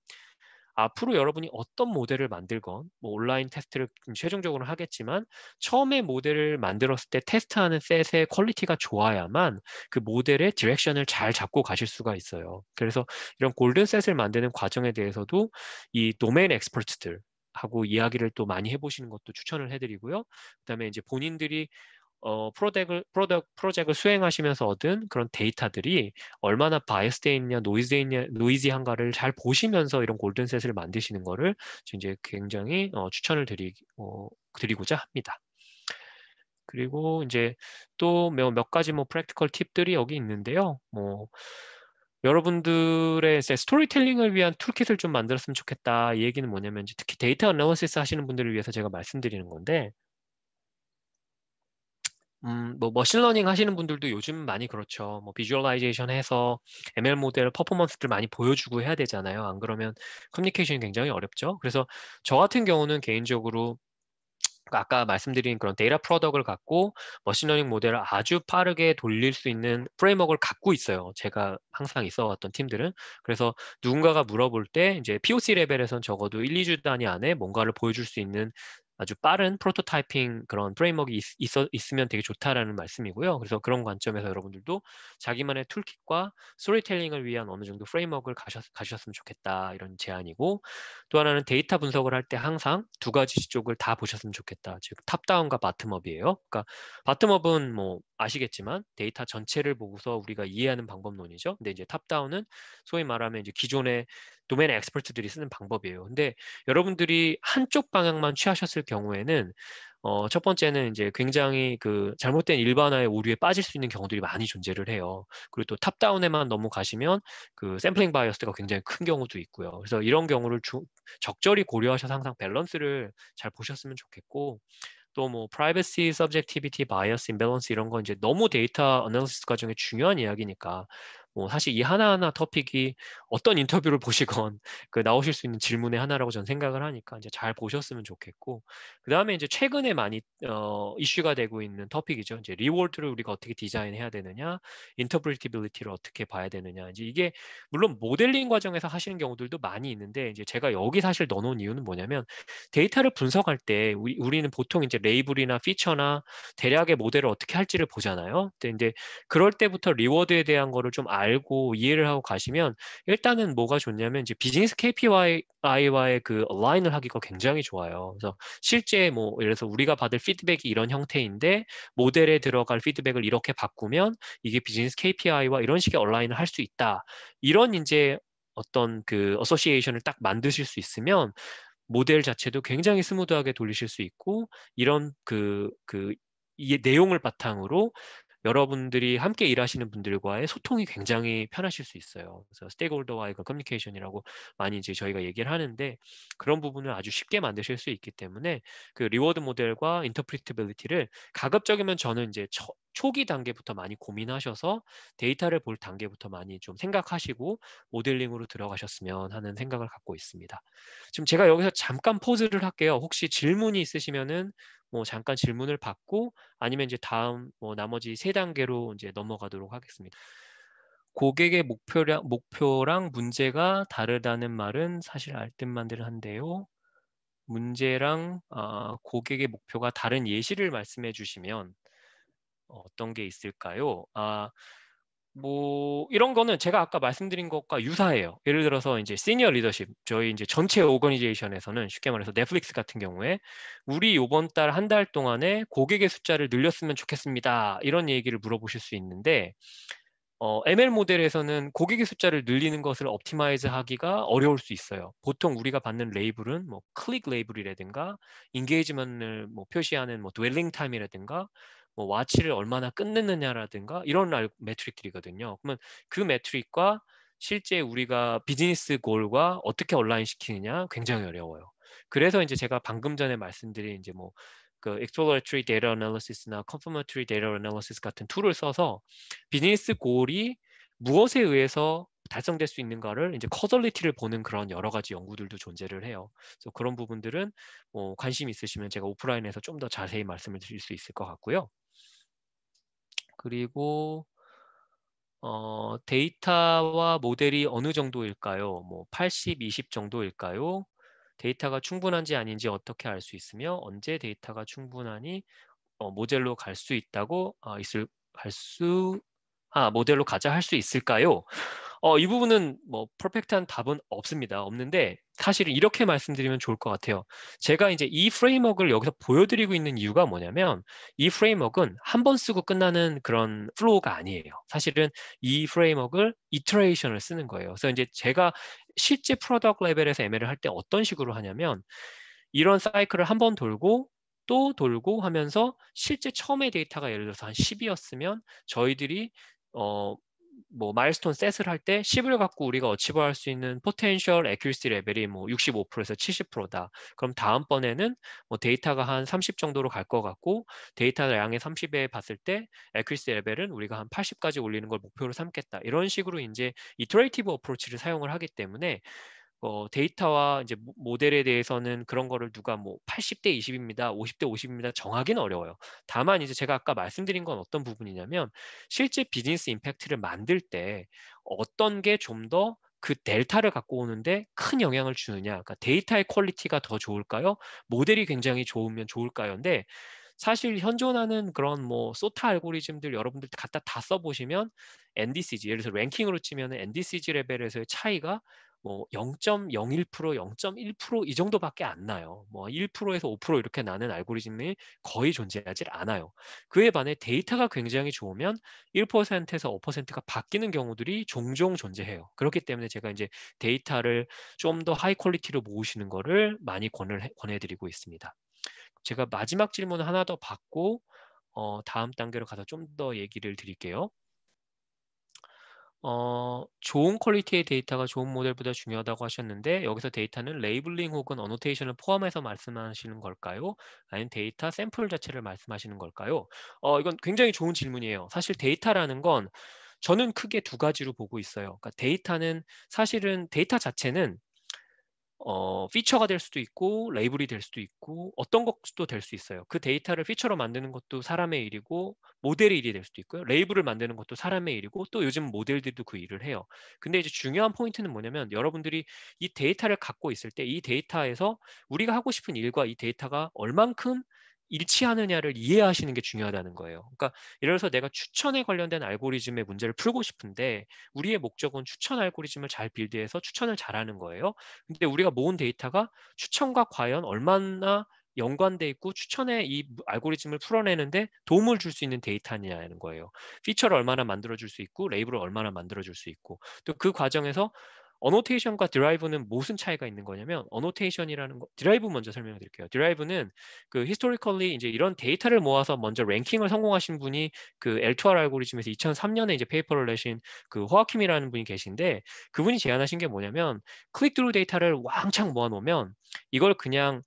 앞으로 여러분이 어떤 모델을 만들건 뭐 온라인 테스트를 최종적으로 하겠지만 처음에 모델을 만들었을 때 테스트하는 셋의 퀄리티가 좋아야만 그 모델의 디렉션을 잘 잡고 가실 수가 있어요. 그래서 이런 골든 셋을 만드는 과정에 대해서도 이 도메인 엑스퍼트들 하고 이야기를 또 많이 해보시는 것도 추천을 해드리고요. 그다음에 이제 본인들이 어, 프로젝을, 프로젝, 프로젝트를 수행하시면서 얻은 그런 데이터들이 얼마나 바이스돼 있냐, 노이즈돼 있냐, 노이즈한가를 잘 보시면서 이런 골든셋을 만드시는 거를 이제 굉장히 어, 추천을 드리, 어, 드리고자 합니다. 그리고 이제 또몇 뭐 가지 뭐 프랙티컬 팁들이 여기 있는데요. 뭐 여러분들의 스토리텔링을 위한 툴킷을 좀 만들었으면 좋겠다. 이 얘기는 뭐냐면 특히 데이터 어나운시스 하시는 분들을 위해서 제가 말씀드리는 건데 음, 뭐 머신러닝 하시는 분들도 요즘 많이 그렇죠. 뭐 비주얼라이제이션 해서 ML 모델 퍼포먼스들 많이 보여주고 해야 되잖아요. 안 그러면 커뮤니케이션이 굉장히 어렵죠. 그래서 저 같은 경우는 개인적으로 그러니까 아까 말씀드린 그런 데이터 프로덕을 갖고 머신러닝 모델을 아주 빠르게 돌릴 수 있는 프레임워크를 갖고 있어요. 제가 항상 있어왔던 팀들은. 그래서 누군가가 물어볼 때 이제 POC 레벨에선 적어도 1, 2주 단위 안에 뭔가를 보여줄 수 있는 아주 빠른 프로토타이핑 그런 프레임워크가 있, 으면 되게 좋다라는 말씀이고요. 그래서 그런 관점에서 여러분들도 자기만의 툴킷과 스토리텔링을 위한 어느 정도 프레임워크를 가셨, 가셨으면 좋겠다 이런 제안이고 또 하나는 데이터 분석을 할 때 항상 두 가지 쪽을 다 보셨으면 좋겠다. 즉 탑다운과 바텀업이에요. 그러니까 바텀업은 뭐 아시겠지만 데이터 전체를 보고서 우리가 이해하는 방법론이죠. 근데 이제 탑다운은 소위 말하면 이제 기존의 도메인 엑스퍼트들이 쓰는 방법이에요. 근데 여러분들이 한쪽 방향만 취하셨을 경우에는 어, 첫 번째는 이제 굉장히 그 잘못된 일반화의 오류에 빠질 수 있는 경우들이 많이 존재를 해요. 그리고 또 탑다운에만 너무 가시면 그 샘플링 바이어스가 굉장히 큰 경우도 있고요. 그래서 이런 경우를 주, 적절히 고려하셔서 항상 밸런스를 잘 보셨으면 좋겠고 또뭐 privacy, subjectivity, 이런 건 이제 너무 데이터 어널리스 과정에 중요한 이야기니까 어, 사실 이 하나하나 토픽이 어떤 인터뷰를 보시건 그 나오실 수 있는 질문의 하나라고 저는 생각을 하니까 이제 잘 보셨으면 좋겠고 그 다음에 이제 최근에 많이 어, 이슈가 되고 있는 토픽이죠. 이제 리워드를 우리가 어떻게 디자인해야 되느냐, 인터프리티빌리티를 어떻게 봐야 되느냐. 이제 이게 물론 모델링 과정에서 하시는 경우들도 많이 있는데 이제 제가 여기 사실 넣어놓은 이유는 뭐냐면 데이터를 분석할 때 우리, 우리는 보통 이제 레이블이나 피처나 대략의 모델을 어떻게 할지를 보잖아요. 근데 이제 그럴 때부터 리워드에 대한 거를 좀알 알고 이해를 하고 가시면 일단은 뭐가 좋냐면 이제 비즈니스 KPI와의 그 라인을 하기가 굉장히 좋아요. 그래서 실제 뭐 예를 들어서 우리가 받을 피드백이 이런 형태인데 모델에 들어갈 피드백을 이렇게 바꾸면 이게 비즈니스 KPI와 이런 식의 얼라인을 할 수 있다. 이런 이제 어떤 그 어소시에이션을 딱 만드실 수 있으면 모델 자체도 굉장히 스무드하게 돌리실 수 있고 이런 그그 그, 그이 내용을 바탕으로 여러분들이 함께 일하시는 분들과의 소통이 굉장히 편하실 수 있어요. 그래서 스테이크홀더와의 커뮤니케이션이라고 많이 이제 저희가 얘기를 하는데 그런 부분을 아주 쉽게 만드실 수 있기 때문에 그 리워드 모델과 인터프리티빌리티를 가급적이면 저는 이제 초기 단계부터 많이 고민하셔서 데이터를 볼 단계부터 많이 좀 생각하시고 모델링으로 들어가셨으면 하는 생각을 갖고 있습니다. 지금 제가 여기서 잠깐 포즈를 할게요. 혹시 질문이 있으시면은 뭐 잠깐 질문을 받고 아니면 이제 다음 뭐 나머지 세 단계로 이제 넘어가도록 하겠습니다. 고객의 목표랑, 목표랑 문제가 다르다는 말은 사실 알듯만들한데요. 문제랑 어, 고객의 목표가 다른 예시를 말씀해 주시면 어떤 게 있을까요? 아, 뭐 이런 거는 제가 아까 말씀드린 것과 유사해요. 예를 들어서 이제 시니어 리더십, 저희 이제 전체 오거니제이션에서는 쉽게 말해서 넷플릭스 같은 경우에 우리 이번 달 한 달 동안에 고객의 숫자를 늘렸으면 좋겠습니다. 이런 얘기를 물어보실 수 있는데 어, ML 모델에서는 고객의 숫자를 늘리는 것을 옵티마이즈 하기가 어려울 수 있어요. 보통 우리가 받는 레이블은 뭐 클릭 레이블이라든가 인게이지먼을 뭐 표시하는 뭐 딜링 타임이라든가 뭐 와치를 얼마나 끝냈느냐라든가 이런 매트릭들이거든요. 그러면 그 매트릭과 실제 우리가 비즈니스 골과 어떻게 온라인 시키느냐 굉장히 어려워요. 그래서 이제 제가 방금 전에 말씀드린 이제 뭐그 exploratory data analysis나 confirmatory data analysis 같은 툴을 써서 비즈니스 골이 무엇에 의해서 달성될 수 있는가를 이제 커널리티를 보는 그런 여러 가지 연구들도 존재를 해요. 그래서 그런 부분들은 뭐 관심 있으시면 제가 오프라인에서 좀 더 자세히 말씀을 드릴 수 있을 것 같고요. 그리고 어, 데이터와 모델이 어느 정도일까요? 뭐 80, 20 정도일까요? 데이터가 충분한지 아닌지 어떻게 알 수 있으며 언제 데이터가 충분하니 어, 모델로 갈 수 있다고 어, 있을 갈수 아, 모델로 가자 할 수 있을까요? 어, 이 부분은 뭐 퍼펙트한 답은 없습니다. 없는데 사실은 이렇게 말씀드리면 좋을 것 같아요. 제가 이제 이 프레임워크를 여기서 보여드리고 있는 이유가 뭐냐면 이 프레임워크는 한 번 쓰고 끝나는 그런 플로우가 아니에요. 사실은 이 프레임워크를 이트레이션을 쓰는 거예요. 그래서 이제 제가 실제 프로덕트 레벨에서 ML을 할 때 어떤 식으로 하냐면 이런 사이클을 한 번 돌고 또 돌고 하면서 실제 처음에 데이터가 예를 들어서 한 10이었으면 저희들이 어, 뭐 마일스톤 셋을 할 때 10을 갖고 우리가 어치버할 수 있는 포텐셜 에큐리시 레벨이 뭐 65%에서 70%다. 그럼 다음번에는 뭐 데이터가 한 30 정도로 갈 것 같고 데이터 양의 30에 봤을 때에큐리시 레벨은 우리가 한 80까지 올리는 걸 목표로 삼겠다. 이런 식으로 이제 이터레이티브 어프로치를 사용을 하기 때문에 어, 데이터와 이제 모델에 대해서는 그런 거를 누가 뭐 80대 20입니다, 50대 50입니다 정하기는 어려워요. 다만 이제 제가 아까 말씀드린 건 어떤 부분이냐면 실제 비즈니스 임팩트를 만들 때 어떤 게 좀 더 그 델타를 갖고 오는데 큰 영향을 주느냐. 그러니까 데이터의 퀄리티가 더 좋을까요? 모델이 굉장히 좋으면 좋을까요?인데 사실 현존하는 그런 뭐 소타 알고리즘들 여러분들 갖다 다 써보시면 NDCG 예를 들어서 랭킹으로 치면 NDCG 레벨에서의 차이가 뭐0.01% 0.1%이 정도밖에 안 나요. 뭐 1%에서 5% 이렇게 나는 알고리즘이 거의 존재하지 않아요. 그에 반해 데이터가 굉장히 좋으면 1%에서 5%가 바뀌는 경우들이 종종 존재해요. 그렇기 때문에 제가 이제 데이터를 좀 더 하이 퀄리티로 모으시는 거를 많이 권을 권해드리고 있습니다. 제가 마지막 질문 하나 더 받고 어, 다음 단계로 가서 좀 더 얘기를 드릴게요. 어, 좋은 퀄리티의 데이터가 좋은 모델보다 중요하다고 하셨는데 여기서 데이터는 레이블링 혹은 어노테이션을 포함해서 말씀하시는 걸까요? 아니면 데이터 샘플 자체를 말씀하시는 걸까요? 어, 이건 굉장히 좋은 질문이에요. 사실 데이터라는 건 저는 크게 두 가지로 보고 있어요. 그러니까 데이터는 사실은 데이터 자체는 어, 피처가 될 수도 있고 레이블이 될 수도 있고 어떤 것도 될 수 있어요. 그 데이터를 피처로 만드는 것도 사람의 일이고 모델의 일이 될 수도 있고요. 레이블을 만드는 것도 사람의 일이고 또 요즘 모델들도 그 일을 해요. 근데 이제 중요한 포인트는 뭐냐면 여러분들이 이 데이터를 갖고 있을 때 이 데이터에서 우리가 하고 싶은 일과 이 데이터가 얼만큼 일치하느냐를 이해하시는 게 중요하다는 거예요. 그러니까 예를 들어서 내가 추천에 관련된 알고리즘의 문제를 풀고 싶은데 우리의 목적은 추천 알고리즘을 잘 빌드해서 추천을 잘하는 거예요. 근데 우리가 모은 데이터가 추천과 과연 얼마나 연관돼 있고 추천에이 알고리즘을 풀어내는데 도움을 줄 수 있는 데이터냐는 거예요. 피처를 얼마나 만들어줄 수 있고 레이블을 얼마나 만들어줄 수 있고 또 그 과정에서 어노테이션과 드라이브는 무슨 차이가 있는 거냐면 어노테이션이라는 거 드라이브 먼저 설명해 드릴게요. 드라이브는 그 히스토리컬리 이제 이런 데이터를 모아서 먼저 랭킹을 성공하신 분이 그 L2R 알고리즘에서 2003년에 이제 페이퍼를 내신 그 호아킴이라는 분이 계신데 그분이 제안하신 게 뭐냐면 클릭 드루 데이터를 왕창 모아 놓으면 이걸 그냥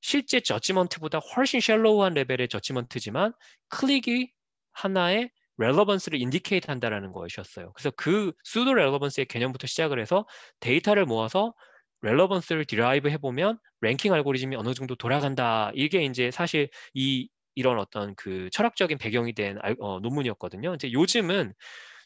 실제 저지먼트보다 훨씬 쉘로우한 레벨의 저지먼트지만 클릭이 하나의 relevance를 indicate 한다라는 것이었어요. 그래서 그 pseudo relevance의 개념부터 시작을 해서 데이터를 모아서 relevance를 derive 해보면 랭킹 알고리즘이 어느 정도 돌아간다. 이게 이제 사실 이 이런 어떤 그 철학적인 배경이 된 어, 논문이었거든요. 이제 요즘은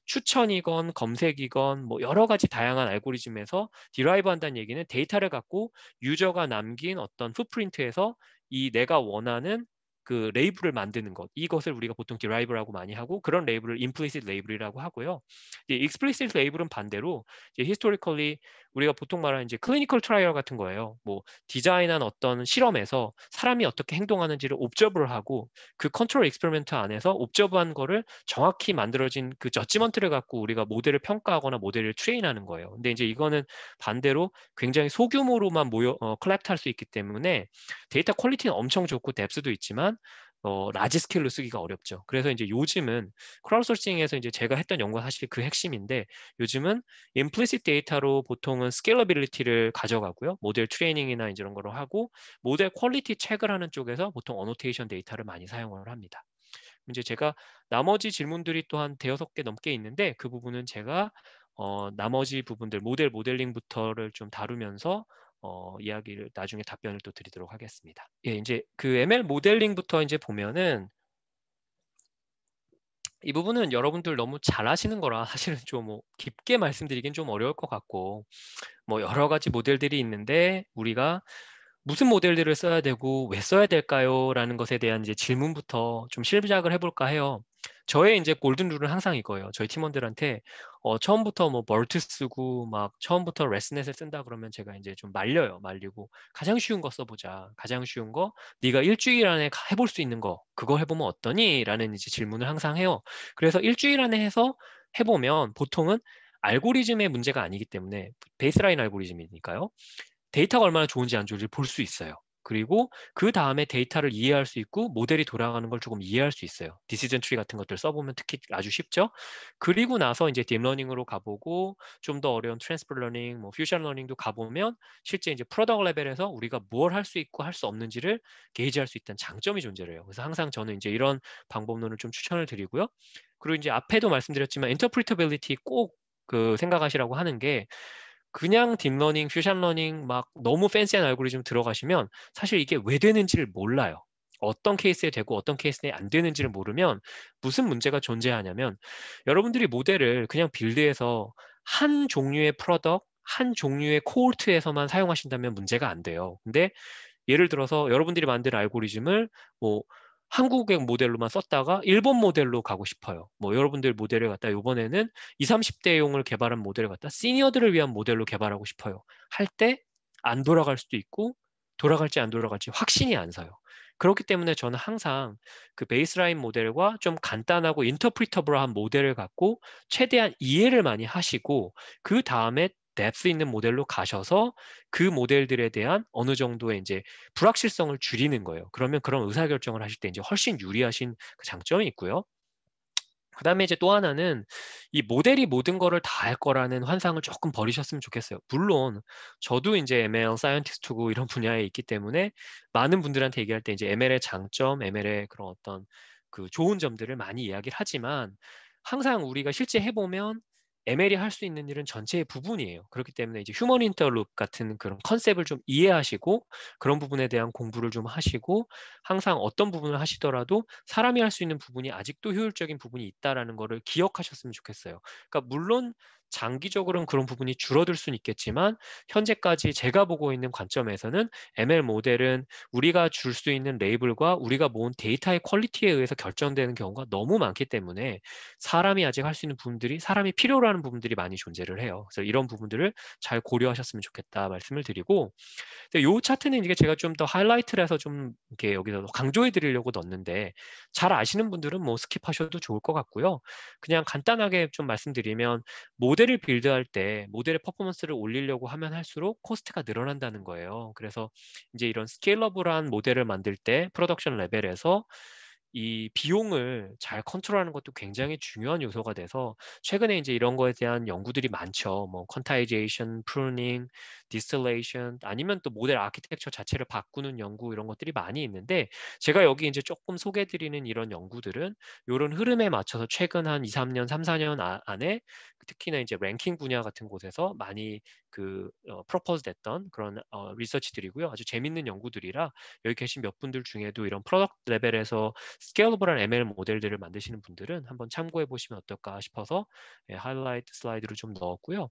추천이건 검색이건 뭐 여러 가지 다양한 알고리즘에서 디라이브 한다는 얘기는 데이터를 갖고 유저가 남긴 어떤 풋프린트에서 이 내가 원하는 그 레이블을 만드는 것 이것을 우리가 보통 드라이브라고 많이 하고 그런 레이블을 implicit 레이블이라고 하고요. 이제 explicit 레이블은 반대로 이제 historically 우리가 보통 말하는 이제 clinical trial 같은 거예요. 뭐 디자인한 어떤 실험에서 사람이 어떻게 행동하는지를 옵저브를 하고 그 컨트롤 익스페리먼트 안에서 옵저브한 거를 정확히 만들어진 그 저지먼트를 갖고 우리가 모델을 평가하거나 모델을 트레인하는 거예요. 근데 이제 이거는 반대로 굉장히 소규모로만 모여 어, 컬렉트할 수 있기 때문에 데이터 퀄리티는 엄청 좋고 뎁스도 있지만 하지만 어, 라지 스케일로 쓰기가 어렵죠. 그래서 이제 요즘은 크라우드소싱에서 이제 제가 했던 연구가 사실 그 핵심인데 요즘은 임플 p l i 데이터로 보통은 스케일러빌리티를 가져가고요. 모델 트레이닝이나 이런 거로 하고 모델 퀄리티 체크를 하는 쪽에서 보통 어노테이션 데이터를 많이 사용을 합니다. 이제 제가 나머지 질문들이 또 한 대여섯 개 넘게 있는데 그 부분은 제가 어, 나머지 부분들 모델 모델링부터를 좀 다루면서 어, 이야기를 나중에 답변을 또 드리도록 하겠습니다. 예, 이제 그 ML 모델링부터 이제 보면은 이 부분은 여러분들 너무 잘하시는 거라 사실은 좀뭐 깊게 말씀드리긴 좀 어려울 것 같고 뭐 여러 가지 모델들이 있는데 우리가 무슨 모델들을 써야 되고 왜 써야 될까요? 라는 것에 대한 이제 질문부터 좀 실작을 해볼까 해요. 저의 이제 골든 룰은 항상 이거예요. 저희 팀원들한테 어, 처음부터 뭐 멀트 쓰고 막 처음부터 레스넷을 쓴다 그러면 제가 이제 좀 말려요. 말리고 가장 쉬운 거 써보자. 가장 쉬운 거 네가 일주일 안에 해볼 수 있는 거 그거 해보면 어떠니? 라는 이제 질문을 항상 해요. 그래서 일주일 안에 해서 해보면 보통은 알고리즘의 문제가 아니기 때문에 베이스라인 알고리즘이니까요. 데이터가 얼마나 좋은지 안 좋은지 볼 수 있어요. 그리고 그 다음에 데이터를 이해할 수 있고 모델이 돌아가는 걸 조금 이해할 수 있어요. 디시전 트리 같은 것들 써보면 특히 아주 쉽죠. 그리고 나서 이제 딥러닝으로 가보고 좀 더 어려운 트랜스퍼 러닝, 뭐 퓨전 러닝도 가보면 실제 이제 프로덕트 레벨에서 우리가 뭘 할 수 있고 할 수 없는지를 게이지할 수 있다는 장점이 존재를 해요. 그래서 항상 저는 이제 이런 방법론을 좀 추천을 드리고요. 그리고 이제 앞에도 말씀드렸지만 인터프리터빌리티 꼭그 생각하시라고 하는 게 그냥 딥러닝, 퓨전러닝 막 너무 팬시한 알고리즘 들어가시면 사실 이게 왜 되는지를 몰라요. 어떤 케이스에 되고 어떤 케이스에 안 되는지를 모르면 무슨 문제가 존재하냐면 여러분들이 모델을 그냥 빌드해서한 종류의 프로덕, 한 종류의 코홀트에서만 사용하신다면 문제가 안 돼요. 근데 예를 들어서 여러분들이 만든 알고리즘을 뭐 한국의 모델로만 썼다가 일본 모델로 가고 싶어요. 뭐 여러분들 모델을 갖다 이번에는 20, 30대용을 개발한 모델을 갖다 시니어들을 위한 모델로 개발하고 싶어요. 할 때 안 돌아갈 수도 있고 돌아갈지 안 돌아갈지 확신이 안 서요. 그렇기 때문에 저는 항상 그 베이스라인 모델과 좀 간단하고 인터프리터블한 모델을 갖고 최대한 이해를 많이 하시고 그 다음에 뎁스 있는 모델로 가셔서 그 모델들에 대한 어느 정도의 이제 불확실성을 줄이는 거예요. 그러면 그런 의사결정을 하실 때 이제 훨씬 유리하신 그 장점이 있고요. 그 다음에 이제 또 하나는 이 모델이 모든 거를 다 할 거라는 환상을 조금 버리셨으면 좋겠어요. 물론 저도 이제 ML 사이언티스트고 이런 분야에 있기 때문에 많은 분들한테 얘기할 때 이제 ML의 장점, ML의 그런 어떤 그 좋은 점들을 많이 이야기를 하지만 항상 우리가 실제 해보면 ML이 할 수 있는 일은 전체의 부분이에요. 그렇기 때문에 이제 휴먼 인터룹 같은 그런 컨셉을 좀 이해하시고 그런 부분에 대한 공부를 좀 하시고 항상 어떤 부분을 하시더라도 사람이 할 수 있는 부분이 아직도 효율적인 부분이 있다라는 거를 기억하셨으면 좋겠어요. 그러니까 물론 장기적으로는 그런 부분이 줄어들 수는 있겠지만 현재까지 제가 보고 있는 관점에서는 ML 모델은 우리가 줄 수 있는 레이블과 우리가 모은 데이터의 퀄리티에 의해서 결정되는 경우가 너무 많기 때문에 사람이 아직 할 수 있는 부분들이 사람이 필요로 하는 부분들이 많이 존재를 해요. 그래서 이런 부분들을 잘 고려하셨으면 좋겠다 말씀을 드리고 이 차트는 이게 제가 좀 더 하이라이트를 해서 좀 이렇게 여기서 강조해 드리려고 넣었는데 잘 아시는 분들은 뭐 스킵하셔도 좋을 것 같고요. 그냥 간단하게 좀 말씀드리면 모델 모델을 빌드할 때 모델의 퍼포먼스를 올리려고 하면 할수록 코스트가 늘어난다는 거예요. 그래서 이제 이런 스케일러블한 모델을 만들 때 프로덕션 레벨에서 이 비용을 잘 컨트롤하는 것도 굉장히 중요한 요소가 돼서 최근에 이제 이런 거에 대한 연구들이 많죠. 뭐 퀀타이제이션, 프루닝, 디스틸레이션 아니면 또 모델 아키텍처 자체를 바꾸는 연구 이런 것들이 많이 있는데 제가 여기 이제 조금 소개해 드리는 이런 연구들은 이런 흐름에 맞춰서 최근 한 2, 3년, 3, 4년 안에 특히나 이제 랭킹 분야 같은 곳에서 많이 그 프로포즈 어, 됐던 그런 어, 리서치들이고요. 아주 재밌는 연구들이라 여기 계신 몇 분들 중에도 이런 프로덕트 레벨에서 스케일러블한 ML 모델들을 만드시는 분들은 한번 참고해 보시면 어떨까 싶어서 예, 하이라이트 슬라이드를좀 넣었고요.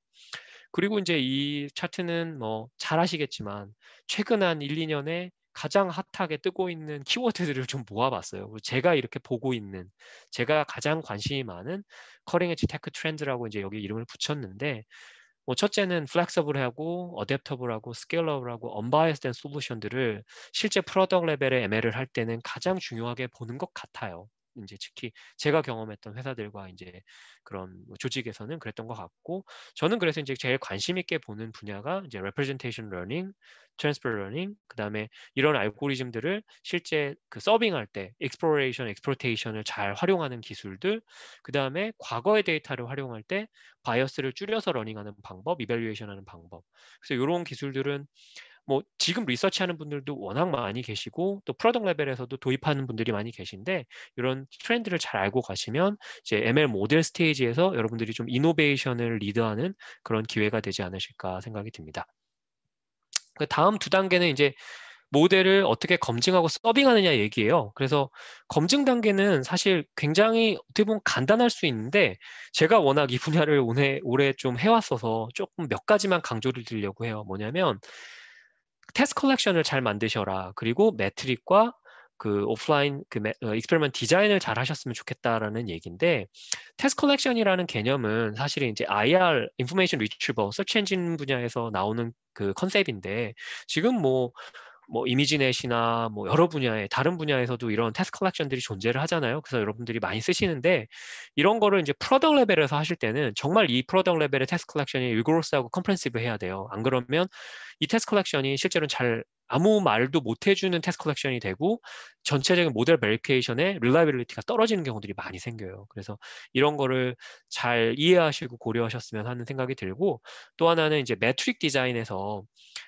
그리고 이제 이 차트는 뭐 잘 아시겠지만 최근 한 1, 2년에 가장 핫하게 뜨고 있는 키워드들을 좀 모아봤어요. 제가 이렇게 보고 있는, 제가 가장 관심이 많은 커링엣지 테크 트렌드라고 이제 여기 이름을 붙였는데, 뭐 첫째는 플렉서블하고 어댑터블하고 스케일러블하고 언바이스된 솔루션들을 실제 프로덕 레벨의 ML을 할 때는 가장 중요하게 보는 것 같아요. 이제 특히 제가 경험했던 회사들과 이제 그런 뭐 조직에서는 그랬던 것 같고 저는 그래서 이제 제일 관심 있게 보는 분야가 이제 representation learning, transfer learning 그다음에 이런 알고리즘들을 실제 그 서빙할 때 exploration, exploitation을 잘 활용하는 기술들 그다음에 과거의 데이터를 활용할 때 바이어스를 줄여서 러닝하는 방법, evaluation하는 방법 그래서 이런 기술들은 뭐 지금 리서치하는 분들도 워낙 많이 계시고 또 프로덕트 레벨에서도 도입하는 분들이 많이 계신데 이런 트렌드를 잘 알고 가시면 이제 ML 모델 스테이지에서 여러분들이 좀 이노베이션을 리드하는 그런 기회가 되지 않으실까 생각이 듭니다. 그 다음 두 단계는 이제 모델을 어떻게 검증하고 서빙하느냐 얘기예요. 그래서 검증 단계는 사실 굉장히 어떻게 보면 간단할 수 있는데 제가 워낙 이 분야를 오해, 오래 좀 해왔어서 조금 몇 가지만 강조를 드리려고 해요. 뭐냐면 테스트 컬렉션을 잘 만드셔라. 그리고 매트릭과 그 오프라인 그 어, 익스페리먼트 디자인을 잘 하셨으면 좋겠다라는 얘기인데 테스트 컬렉션이라는 개념은 사실은 이제 IR 인포메이션 리트리버 서치 엔진 분야에서 나오는 그 컨셉인데 지금 뭐뭐 이미지넷이나 뭐 여러 분야의 다른 분야에서도 이런 테스트 컬렉션들이 존재를 하잖아요. 그래서 여러분들이 많이 쓰시는데 이런 거를 이제 프로덕 레벨에서 하실 때는 정말 이 프로덕 레벨의 테스트 컬렉션이 일그로스하고 컴프렌시브 해야 돼요. 안 그러면 이 테스트 컬렉션이 실제로는 잘 아무 말도 못 해주는 테스트 컬렉션이 되고 전체적인 모델 베리케이션의 릴라이빌리티가 떨어지는 경우들이 많이 생겨요. 그래서 이런 거를 잘 이해하시고 고려하셨으면 하는 생각이 들고 또 하나는 이제 매트릭 디자인에서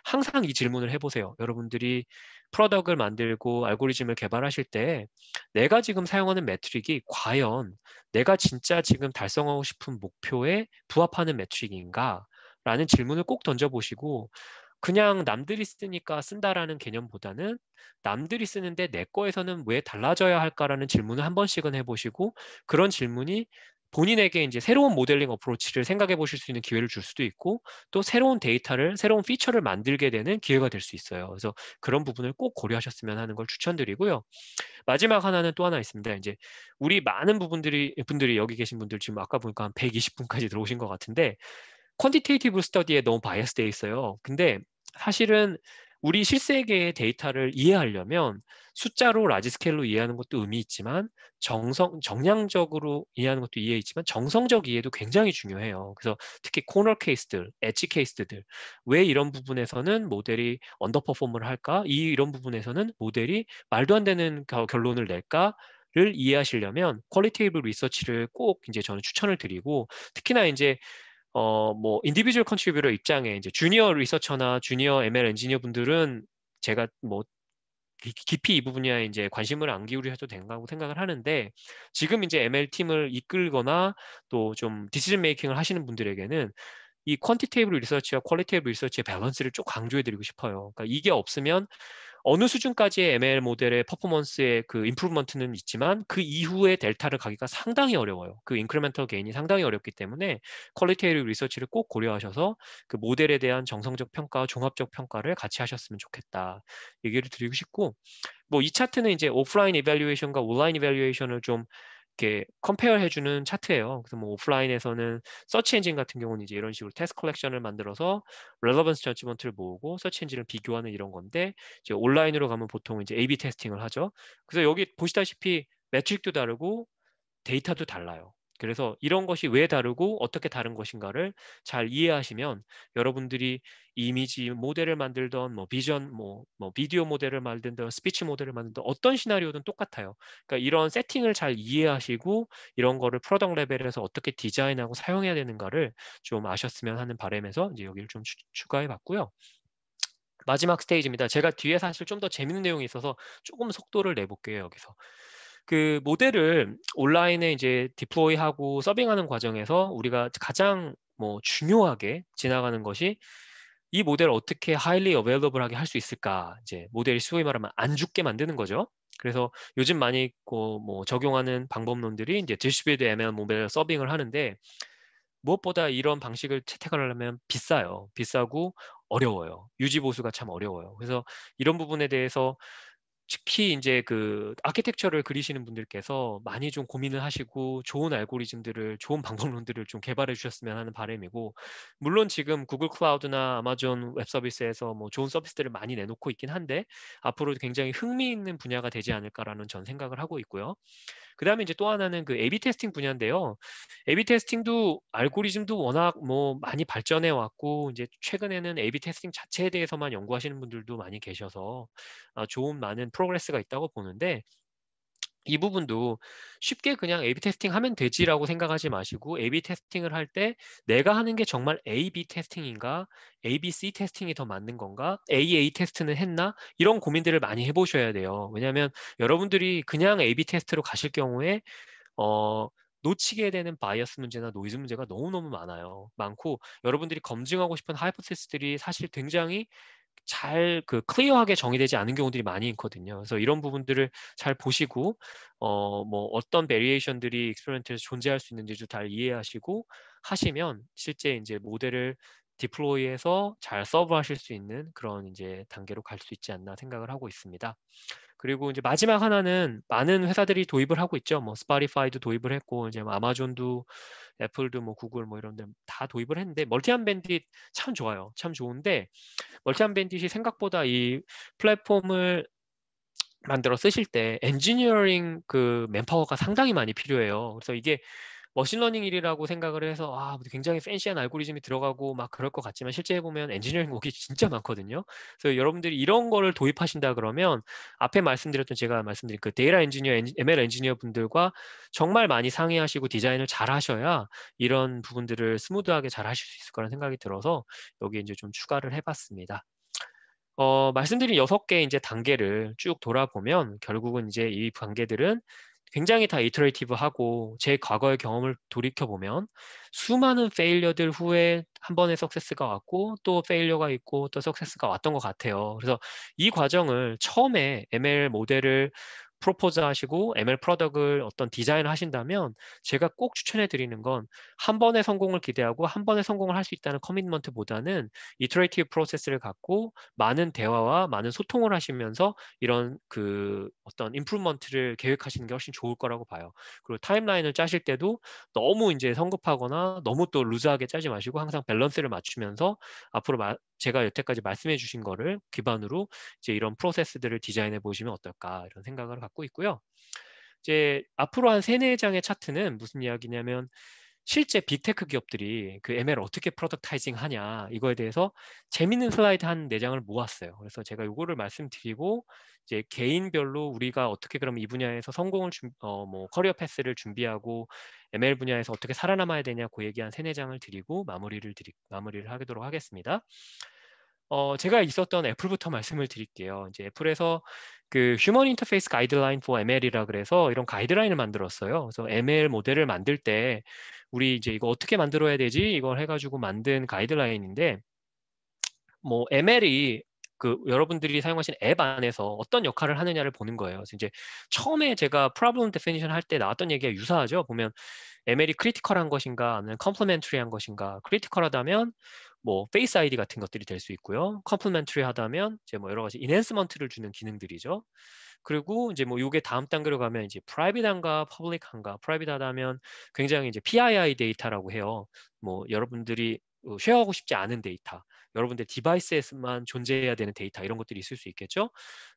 항상 이 질문을 해보세요. 여러분들이 프로덕을 만들고 알고리즘을 개발하실 때 내가 지금 사용하는 매트릭이 과연 내가 진짜 지금 달성하고 싶은 목표에 부합하는 매트릭인가 라는 질문을 꼭 던져보시고 그냥 남들이 쓰니까 쓴다라는 개념보다는 남들이 쓰는데 내 거에서는 왜 달라져야 할까라는 질문을 한 번씩은 해보시고 그런 질문이 본인에게 이제 새로운 모델링 어프로치를 생각해 보실 수 있는 기회를 줄 수도 있고 또 새로운 데이터를 새로운 피처를 만들게 되는 기회가 될 수 있어요. 그래서 그런 부분을 꼭 고려하셨으면 하는 걸 추천드리고요. 마지막 하나는 또 하나 있습니다. 이제 우리 많은 부분들이 분들이 여기 계신 분들 지금 아까 보니까 한 120분까지 들어오신 것 같은데 퀀디테이티브 스터디에 너무 바이어스돼 있어요. 근데 사실은 우리 실세계의 데이터를 이해하려면 숫자로 라지 스케일로 이해하는 것도 의미 있지만 정성 정량적으로 이해하는 것도 이해 있지만 정성적 이해도 굉장히 중요해요. 그래서 특히 코너 케이스들, 엣지 케이스들 왜 이런 부분에서는 모델이 언더퍼폼을 할까? 이 이런 부분에서는 모델이 말도 안 되는 결론을 낼까? 를 이해하시려면 퀄리테이블 리서치를 꼭 이제 저는 추천을 드리고 특히나 이제 어, 뭐 인디비주얼 컨트리뷰러 입장에 이제 주니어 리서처나 주니어 ML 엔지니어 분들은 제가 뭐 깊이 이 부분에 이제 관심을 안 기울여도 된다고 생각을 하는데 지금 이제 ML 팀을 이끌거나 또 좀 디시즌 메이킹을 하시는 분들에게는 이 퀀티테이블 리서치와 퀄리테이블 리서치의 밸런스를 쭉 강조해드리고 싶어요. 그러니까 이게 없으면 어느 수준까지의 ML 모델의 퍼포먼스의 그 임프루먼트는 있지만 그 이후의 델타를 가기가 상당히 어려워요. 그 인크리멘터 게인이 상당히 어렵기 때문에 퀄리티브 리서치를 꼭 고려하셔서 그 모델에 대한 정성적 평가, 종합적 평가를 같이 하셨으면 좋겠다. 얘기를 드리고 싶고 뭐 이 차트는 이제 오프라인 이밸류에이션과 온라인 이밸류에이션을 좀 이렇게 컴페어 해주는 차트예요. 그래서 뭐 오프라인에서는 서치 엔진 같은 경우는 이제 이런 식으로 테스트 컬렉션을 만들어서 렐러번스 저지먼트를 모으고 서치 엔진을 비교하는 이런 건데 이제 온라인으로 가면 보통 이제 A/B 테스팅을 하죠. 그래서 여기 보시다시피 매트릭도 다르고 데이터도 달라요. 그래서 이런 것이 왜 다르고 어떻게 다른 것인가를 잘 이해하시면 여러분들이 이미지 모델을 만들던 뭐 비전 뭐, 뭐 비디오 모델을 만든던 스피치 모델을 만든던 어떤 시나리오든 똑같아요. 그러니까 이런 세팅을 잘 이해하시고 이런 거를 프로덕 레벨에서 어떻게 디자인하고 사용해야 되는가를 좀 아셨으면 하는 바람에서 이제 여기를 좀 추, 추가해 봤고요. 마지막 스테이지입니다. 제가 뒤에 사실 좀 더 재밌는 내용이 있어서 조금 속도를 내볼게요, 여기서. 그 모델을 온라인에 이제 디플로이하고 서빙하는 과정에서 우리가 가장 뭐 중요하게 지나가는 것이 이 모델을 어떻게 하일리 어베일러블하게 할 수 있을까? 이제 모델이 소위 말하면 안 죽게 만드는 거죠. 그래서 요즘 많이 있고 뭐 적용하는 방법론들이 이제 디스트리뷰드 ML 모델 서빙을 하는데 무엇보다 이런 방식을 채택하려면 비싸요. 비싸고 어려워요. 유지 보수가 참 어려워요. 그래서 이런 부분에 대해서 특히 이제 그 아키텍처를 그리시는 분들께서 많이 좀 고민을 하시고 좋은 알고리즘들을 좋은 방법론들을 좀 개발해 주셨으면 하는 바람이고 물론 지금 구글 클라우드나 아마존 웹 서비스에서 뭐 좋은 서비스들을 많이 내놓고 있긴 한데 앞으로도 굉장히 흥미있는 분야가 되지 않을까라는 전 생각을 하고 있고요. 그 다음에 이제 또 하나는 그 A/B 테스팅 분야인데요. A/B 테스팅도 알고리즘도 워낙 뭐 많이 발전해 왔고 이제 최근에는 A/B 테스팅 자체에 대해서만 연구하시는 분들도 많이 계셔서 아, 좋은 많은 프로그레스가 있다고 보는데 이 부분도 쉽게 그냥 A/B 테스팅 하면 되지라고 생각하지 마시고 A/B 테스팅을 할 때 내가 하는 게 정말 A/B 테스팅인가, A/B/C 테스팅이 더 맞는 건가, AA 테스트는 했나 이런 고민들을 많이 해보셔야 돼요. 왜냐하면 여러분들이 그냥 A/B 테스트로 가실 경우에 어, 놓치게 되는 바이어스 문제나 노이즈 문제가 너무너무 많아요. 많고 여러분들이 검증하고 싶은 하이퍼테스트들이 사실 굉장히 잘그 클리어하게 정의되지 않은 경우들이 많이 있거든요. 그래서 이런 부분들을 잘 보시고 어뭐 어떤 베리에이션들이 익스페리멘트에서 존재할 수 있는지도 잘 이해하시고 하시면 실제 이제 모델을 디플로이해서 잘 서브하실 수 있는 그런 이제 단계로 갈 수 있지 않나 생각을 하고 있습니다. 그리고 이제 마지막 하나는 많은 회사들이 도입을 하고 있죠. 뭐스파리파이도 도입을 했고 이제 뭐 아마존도 애플도 뭐 구글 뭐 이런 데 다 도입을 했는데 멀티한 밴딧 참 좋아요. 참 좋은데 멀티한 밴딧이 생각보다 이 플랫폼을 만들어 쓰실 때 엔지니어링 그 맨파워가 상당히 많이 필요해요. 그래서 이게 머신러닝 일이라고 생각을 해서 아 뭐 굉장히 팬시한 알고리즘이 들어가고 막 그럴 것 같지만 실제 해 보면 엔지니어링 곡이 진짜 많거든요. 그래서 여러분들이 이런 거를 도입하신다 그러면 앞에 말씀드렸던 제가 말씀드린 그 데이터 엔지니어, ML 엔지니어 분들과 정말 많이 상의하시고 디자인을 잘 하셔야 이런 부분들을 스무드하게 잘 하실 수 있을 거라는 생각이 들어서 여기 이제 좀 추가를 해봤습니다. 어, 말씀드린 여섯 개 이제 단계를 쭉 돌아보면 결국은 이제 이 단계들은 굉장히 다 이터레이티브하고 제 과거의 경험을 돌이켜 보면 수많은 페일리어들 후에 한 번의 석세스가 왔고 또 페일리어가 있고 또 석세스가 왔던 것 같아요. 그래서 이 과정을 처음에 ML 모델을 프로포즈 하시고 ML 프로덕을 어떤 디자인 하신다면 제가 꼭 추천해 드리는 건 한 번의 성공을 기대하고 한 번의 성공을 할 수 있다는 커밋먼트보다는 이터레이티브 프로세스를 갖고 많은 대화와 많은 소통을 하시면서 이런 그 어떤 인프루먼트를 계획하시는 게 훨씬 좋을 거라고 봐요. 그리고 타임라인을 짜실 때도 너무 이제 성급하거나 너무 또 루즈하게 짜지 마시고 항상 밸런스를 맞추면서 앞으로 마, 제가 여태까지 말씀해 주신 거를 기반으로 이제 이런 프로세스들을 디자인해 보시면 어떨까 이런 생각을 갖고 있고요. 이제 앞으로 한 세네 장의 차트는 무슨 이야기냐면 실제 빅테크 기업들이 그 ML 어떻게 프로덕타이징 하냐 이거에 대해서 재밌는 슬라이드 한 네장을 모았어요. 그래서 제가 이거를 말씀드리고 이제 개인별로 우리가 어떻게 그럼 이 분야에서 성공을 어, 뭐 커리어 패스를 준비하고 ML 분야에서 어떻게 살아남아야 되냐 그 얘기 한 세네 장을 드리고 마무리를 드리, 마무리를 하도록 하겠습니다. 어, 제가 있었던 애플부터 말씀을 드릴게요. 이제 애플에서 그 휴먼 인터페이스 가이드라인 f ML이라 그래서 이런 가이드라인을 만들었어요. 그래서 ML 모델을 만들 때 우리 이제 이거 어떻게 만들어야 되지? 이걸 해가지고 만든 가이드라인인데 뭐 ML이 그 여러분들이 사용하신 앱 안에서 어떤 역할을 하느냐를 보는 거예요. 그래서 이제 처음에 제가 problem definition 할때 나왔던 얘기가 유사하죠. 보면 ML이 c r i t i c a l 한 것인가 아니면 e n t a r y 한 것인가. c r i t i c a l 하다면 뭐 페이스 아이디 같은 것들이 될 수 있고요. 컴플리멘트리 하다면 이제 뭐 여러 가지 인핸스먼트를 주는 기능들이죠. 그리고 이제 뭐 요게 다음 단계로 가면 이제 프라이빗한가 퍼블릭한가 프라이빗하다면 굉장히 이제 PII 데이터라고 해요. 뭐 여러분들이 어, 쉐어하고 싶지 않은 데이터, 여러분들 디바이스에만 존재해야 되는 데이터 이런 것들이 있을 수 있겠죠.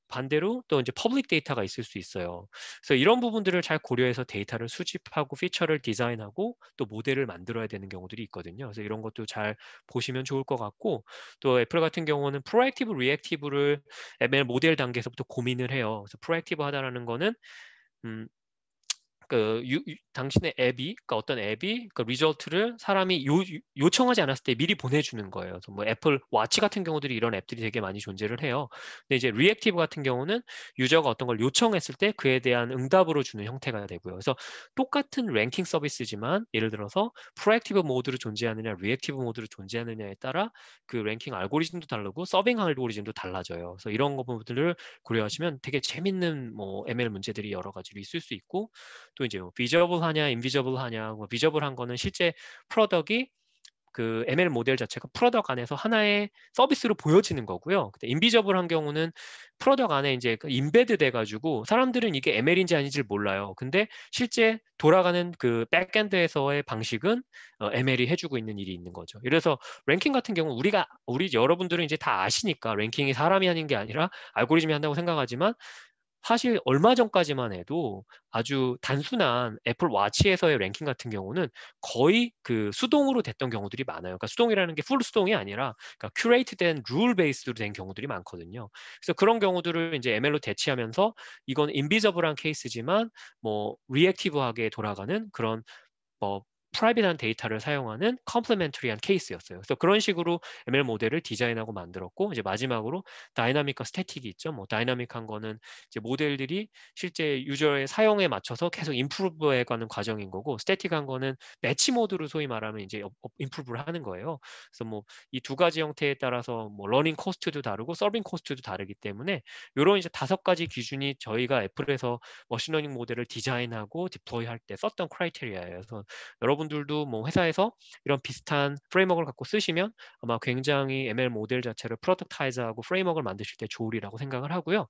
반대로 또 이제 퍼블릭 데이터가 있을 수 있어요. 그래서 이런 부분들을 잘 고려해서 데이터를 수집하고 피처를 디자인하고 또 모델을 만들어야 되는 경우들이 있거든요. 그래서 이런 것도 잘 보시면 좋을 것 같고 또 애플 같은 경우는 프로액티브 리액티브를 ML 모델 단계에서부터 고민을 해요. 그래서 프로액티브 하다라는 거는 음, 그 유, 유, 당신의 앱이 그러니까 어떤 앱이 그 리절트를 사람이 요, 요청하지 않았을 때 미리 보내주는 거예요. 뭐 애플 와치 같은 경우들이 이런 앱들이 되게 많이 존재를 해요. 근데 이제 리액티브 같은 경우는 유저가 어떤 걸 요청했을 때 그에 대한 응답으로 주는 형태가 되고요. 그래서 똑같은 랭킹 서비스지만 예를 들어서 프로액티브 모드로 존재하느냐, 리액티브 모드로 존재하느냐에 따라 그 랭킹 알고리즘도 다르고 서빙 알고리즘도 달라져요. 그래서 이런 부분들을 고려하시면 되게 재밌는 뭐 ML 문제들이 여러 가지로 있을 수 있고 또 이제 뭐 비저블하냐, 인비저블하냐, 뭐 비저블한 거는 실제 프로덕이 그 ML 모델 자체가 프로덕 안에서 하나의 서비스로 보여지는 거고요. 근데 인비저블한 경우는 프로덕 안에 이제 인베드 그 돼가지고 사람들은 이게 ML인지 아닌지를 몰라요. 근데 실제 돌아가는 그 백엔드에서의 방식은 어, ML이 해주고 있는 일이 있는 거죠. 그래서 랭킹 같은 경우 우리가 우리 여러분들은 이제 다 아시니까 랭킹이 사람이 하는 게 아니라 알고리즘이 한다고 생각하지만 사실 얼마 전까지만 해도 아주 단순한 애플 와치에서의 랭킹 같은 경우는 거의 그 수동으로 됐던 경우들이 많아요. 그러니까 수동이라는 게 풀 수동이 아니라 그러니까 큐레이트된 룰 베이스로 된 경우들이 많거든요. 그래서 그런 경우들을 이제 ML로 대체하면서 이건 인비저블한 케이스지만 뭐 리액티브하게 돌아가는 그런 뭐 프라이빗한 데이터를 사용하는 컴플레멘터리한 케이스였어요. 그래서 그런 식으로 ML 모델을 디자인하고 만들었고 이제 마지막으로 다이나믹과 스태틱이 있죠. 뭐 다이나믹한 거는 이제 모델들이 실제 유저의 사용에 맞춰서 계속 인프루브해가는 과정인 거고 스태틱한 거는 매치 모드로 소위 말하면 이제 인프루브를 하는 거예요. 그래서 뭐 이 두 가지 형태에 따라서 뭐 러닝 코스트도 다르고 서빙 코스트도 다르기 때문에 이런 이제 다섯 가지 기준이 저희가 애플에서 머신러닝 모델을 디자인하고 디플로이할 때 썼던 크라이테리아예요. 그래서 여러분 여러분들도 뭐 회사에서 이런 비슷한 프레임워크를 갖고 쓰시면 아마 굉장히 ML 모델 자체를 프로덕타이즈하고 프레임워크를 만드실 때 좋으리라고 생각을 하고요.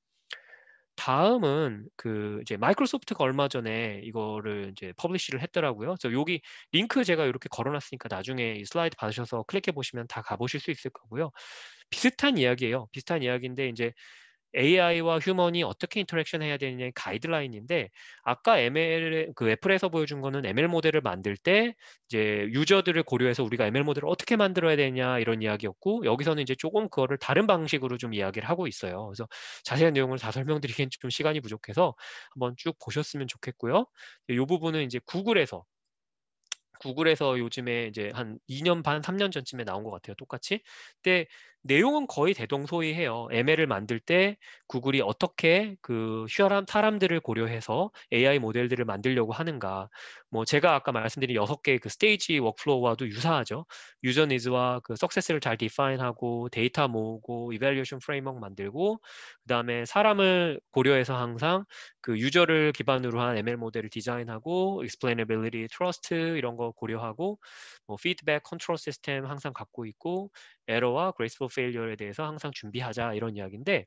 다음은 그 이제 마이크로소프트가 얼마 전에 이거를 이제 퍼블리시를 했더라고요. 그래서 여기 링크 제가 이렇게 걸어놨으니까 나중에 이 슬라이드 받으셔서 클릭해 보시면 다 가보실 수 있을 거고요. 비슷한 이야기예요. 비슷한 이야기인데 이제 AI와 휴먼이 어떻게 인터랙션 해야 되느냐의 가이드라인인데 아까 ML 그 애플에서 보여준 거는 ML 모델을 만들 때 이제 유저들을 고려해서 우리가 ML 모델을 어떻게 만들어야 되냐 이런 이야기였고 여기서는 이제 조금 그거를 다른 방식으로 좀 이야기를 하고 있어요. 그래서 자세한 내용을 다 설명드리기엔 좀 시간이 부족해서 한번 쭉 보셨으면 좋겠고요. 이 부분은 이제 구글에서 구글에서 요즘에 이제 한 2년 반, 3년 전쯤에 나온 것 같아요. 똑같이. 그때 내용은 거의 대동소이해요. ML을 만들 때 구글이 어떻게 그 휴아람 사람들을 고려해서 AI 모델들을 만들려고 하는가. 뭐 제가 아까 말씀드린 여섯 개의 그 스테이지 워크플로우와도 유사하죠. 유저 니즈와 그 석세스를 잘 디파인하고 데이터 모으고 이벨리에이션 프레임워크 만들고 그다음에 사람을 고려해서 항상 그 유저를 기반으로 한 ML 모델을 디자인하고 explainability, trust 이런 거 고려하고 뭐 feedback c 피드백 컨트롤 시스템 항상 갖고 있고 에러와 graceful failure에 대해서 항상 준비하자 이런 이야기인데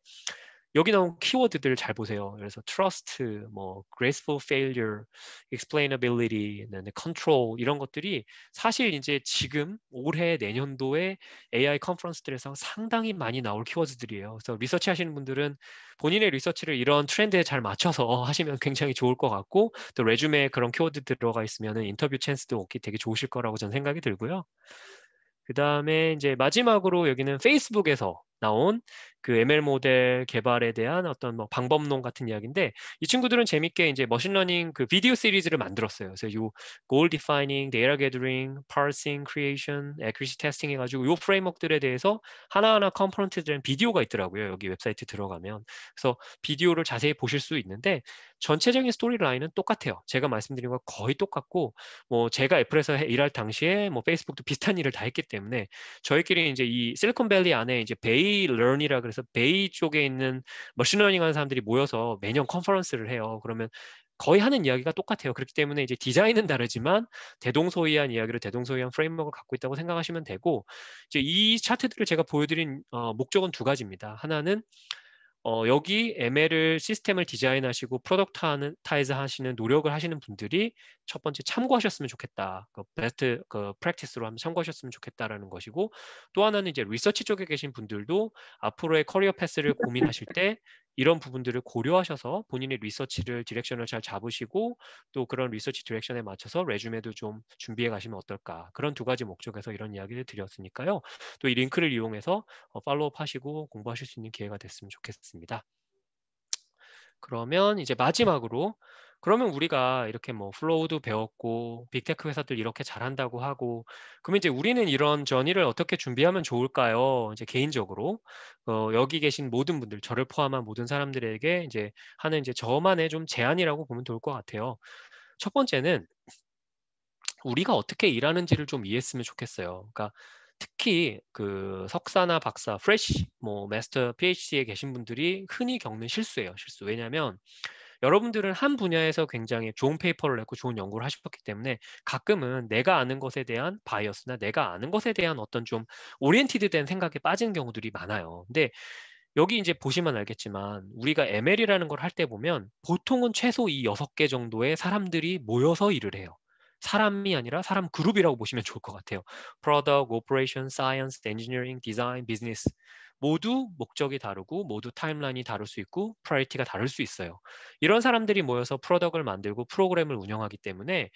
여기 나온 키워드들 잘 보세요. 그래서 trust, 뭐 graceful failure, explainability, control 이런 것들이 사실 이제 지금 올해 내년도에 AI 컨퍼런스들에서 상당히 많이 나올 키워드들이에요. 그래서 리서치 하시는 분들은 본인의 리서치를 이런 트렌드에 잘 맞춰서 하시면 굉장히 좋을 것 같고 또 레주메에 그런 키워드 들어가 있으면 인터뷰 찬스도 얻기 되게 좋으실 거라고 저는 생각이 들고요. 그 다음에 이제 마지막으로 여기는 페이스북에서 나온 그 ML 모델 개발에 대한 어떤 뭐 방법론 같은 이야기인데 이 친구들은 재밌게 이제 머신러닝 그 비디오 시리즈를 만들었어요. 그래서 이 goal defining, data gathering, parsing, creation, accuracy testing 해가지고 이 프레임워크들에 대해서 하나하나 컴포넌트들은 비디오가 있더라고요. 여기 웹사이트 들어가면 그래서 비디오를 자세히 보실 수 있는데 전체적인 스토리 라인은 똑같아요. 제가 말씀드린 거 거의 똑같고 뭐 제가 애플에서 일할 당시에 뭐 페이스북도 비슷한 일을 다 했기 때문에 저희끼리 이제 이 실리콘밸리 안에 이제 베이 베이 런이라 그래서 베이 쪽에 있는 머신러닝 하는 사람들이 모여서 매년 컨퍼런스를 해요. 그러면 거의 하는 이야기가 똑같아요. 그렇기 때문에 이제 디자인은 다르지만 대동소이한 이야기를 대동소이한 프레임워크를 갖고 있다고 생각하시면 되고 이제 이 차트들을 제가 보여드린 어, 목적은 두 가지입니다. 하나는 어, 여기 ML을 시스템을 디자인하시고 프로덕트타이즈 하시는 노력을 하시는 분들이 첫 번째 참고하셨으면 좋겠다. 그 베스트 그 프랙티스로 한번 참고하셨으면 좋겠다라는 것이고 또 하나는 이제 리서치 쪽에 계신 분들도 앞으로의 커리어 패스를 고민하실 때 이런 부분들을 고려하셔서 본인의 리서치를 디렉션을 잘 잡으시고 또 그런 리서치 디렉션에 맞춰서 레주메도 좀 준비해 가시면 어떨까 그런 두 가지 목적에서 이런 이야기를 드렸으니까요. 또 이 링크를 이용해서 어, 팔로우업 하시고 공부하실 수 있는 기회가 됐으면 좋겠습니다. 그러면 이제 마지막으로 그러면 우리가 이렇게 뭐 플로우도 배웠고 빅테크 회사들 이렇게 잘한다고 하고 그러면 이제 우리는 이런 전이를 어떻게 준비하면 좋을까요? 이제 개인적으로 어, 여기 계신 모든 분들 저를 포함한 모든 사람들에게 이제 하는 이제 저만의 좀 제안이라고 보면 좋을 것 같아요. 첫 번째는 우리가 어떻게 일하는지를 좀 이해했으면 좋겠어요. 그러니까 특히 그 석사나 박사, 프레시, 뭐 마스터, PhD에 계신 분들이 흔히 겪는 실수예요. 실수. 왜냐하면 여러분들은 한 분야에서 굉장히 좋은 페이퍼를 냈고 좋은 연구를 하셨기 때문에 가끔은 내가 아는 것에 대한 바이어스나 내가 아는 것에 대한 어떤 좀 오리엔티드 된 생각에 빠지는 경우들이 많아요. 근데 여기 이제 보시면 알겠지만 우리가 ML이라는 걸 할 때 보면 보통은 최소 이6개 정도의 사람들이 모여서 일을 해요. 사람이 아니라 사람 그룹이라고 보시면 좋을 것 같아요. Product, Operation, Science, Engineering, Design, Business 모두 목적이 다르고 모두 타임라인이 다를 수 있고 프라이티가 다를 수 있어요. 이런 사람들이 모여서 프로덕을 만들고 프로그램을 운영하기 때문에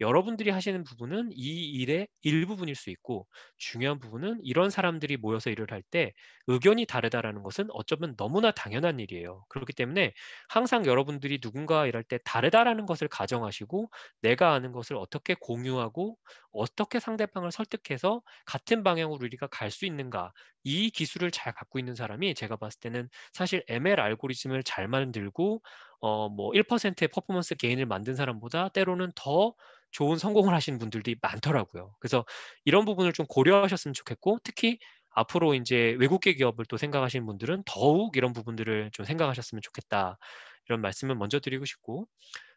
여러분들이 하시는 부분은 이 일의 일부분일 수 있고 중요한 부분은 이런 사람들이 모여서 일을 할 때 의견이 다르다라는 것은 어쩌면 너무나 당연한 일이에요. 그렇기 때문에 항상 여러분들이 누군가 일할 때 다르다라는 것을 가정하시고 내가 아는 것을 어떻게 공유하고 어떻게 상대방을 설득해서 같은 방향으로 우리가 갈 수 있는가 이 기술을 잘 갖고 있는 사람이 제가 봤을 때는 사실 ML 알고리즘을 잘 만들고 어, 뭐 1%의 퍼포먼스 개인을 만든 사람보다 때로는 더 좋은 성공을 하시는 분들이 많더라고요. 그래서 이런 부분을 좀 고려하셨으면 좋겠고 특히 앞으로 이제 외국계 기업을 또 생각하시는 분들은 더욱 이런 부분들을 좀 생각하셨으면 좋겠다. 이런 말씀을 먼저 드리고 싶고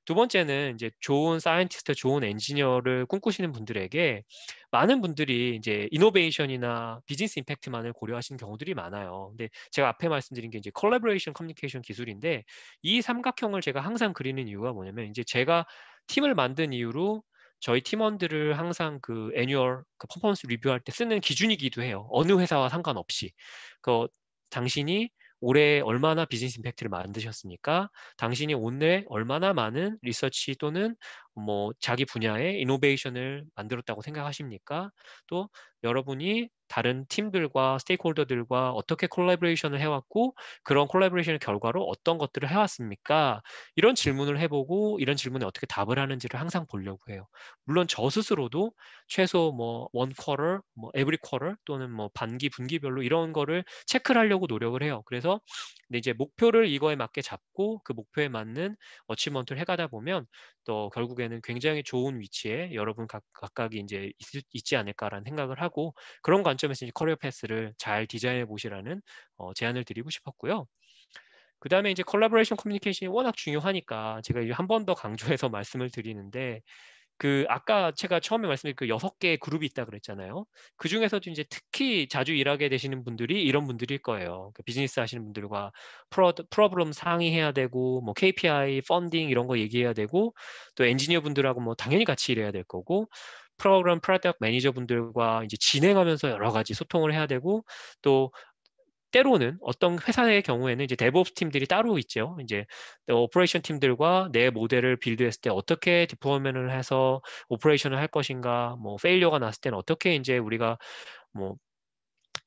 두 번째는 이제 좋은 사이언티스트, 좋은 엔지니어를 꿈꾸시는 분들에게 많은 분들이 이제 이노베이션이나 비즈니스 임팩트만을 고려하시는 경우들이 많아요. 근데 제가 앞에 말씀드린 게 이제 컬래버레이션 커뮤니케이션 기술인데 이 삼각형을 제가 항상 그리는 이유가 뭐냐면 이제 제가 팀을 만든 이유로 저희 팀원들을 항상 그애니얼그 퍼포먼스 리뷰할 때 쓰는 기준이기도 해요. 어느 회사와 상관없이. 그 당신이 올해 얼마나 비즈니스 임팩트를 만드셨습니까? 당신이 오늘 얼마나 많은 리서치 또는 뭐 자기 분야의 이노베이션을 만들었다고 생각하십니까? 또 여러분이 다른 팀들과 스테이크홀더들과 어떻게 콜라보레이션을 해왔고 그런 콜라보레이션의 결과로 어떤 것들을 해왔습니까? 이런 질문을 해보고 이런 질문에 어떻게 답을 하는지를 항상 보려고 해요. 물론 저 스스로도 최소 뭐원 쿼터, 뭐 에브리 쿼터 뭐 또는 뭐 반기 분기별로 이런 거를 체크를 하려고 노력을 해요. 그래서 이제 목표를 이거에 맞게 잡고 그 목표에 맞는 어치먼트를 해가다 보면 또결국에 되는 굉장히 좋은 위치에 여러분 각, 각이 이제 있, 지 않을까라는 생각을 하고 그런 관점에서 이제 커리어 패스를 잘 디자인해 보시라는 어, 제안을 드리고 싶었고요. 그 다음에 이제 콜라보레이션 커뮤니케이션이 워낙 중요하니까 제가 한 번 더 강조해서 말씀을 드리는데 그 아까 제가 처음에 말씀드린 그 여섯 개의 그룹이 있다 그랬잖아요. 그 중에서도 이제 특히 자주 일하게 되시는 분들이 이런 분들일 거예요. 그 비즈니스 하시는 분들과 프로, 프로그램 상의해야 되고 뭐 KPI, 펀딩 이런 거 얘기해야 되고 또 엔지니어 분들하고 뭐 당연히 같이 일해야 될 거고 프로그램 프로덕트 매니저 분들과 이제 진행하면서 여러 가지 소통을 해야 되고 또 때로는 어떤 회사의 경우에는 이제 DevOps 팀들이 따로 있죠. 이제 오퍼레이션 팀들과 내 모델을 빌드했을 때 어떻게 디플로이먼을 해서 오퍼레이션을 할 것인가, 뭐 페일리어가 났을 때는 어떻게 이제 우리가 뭐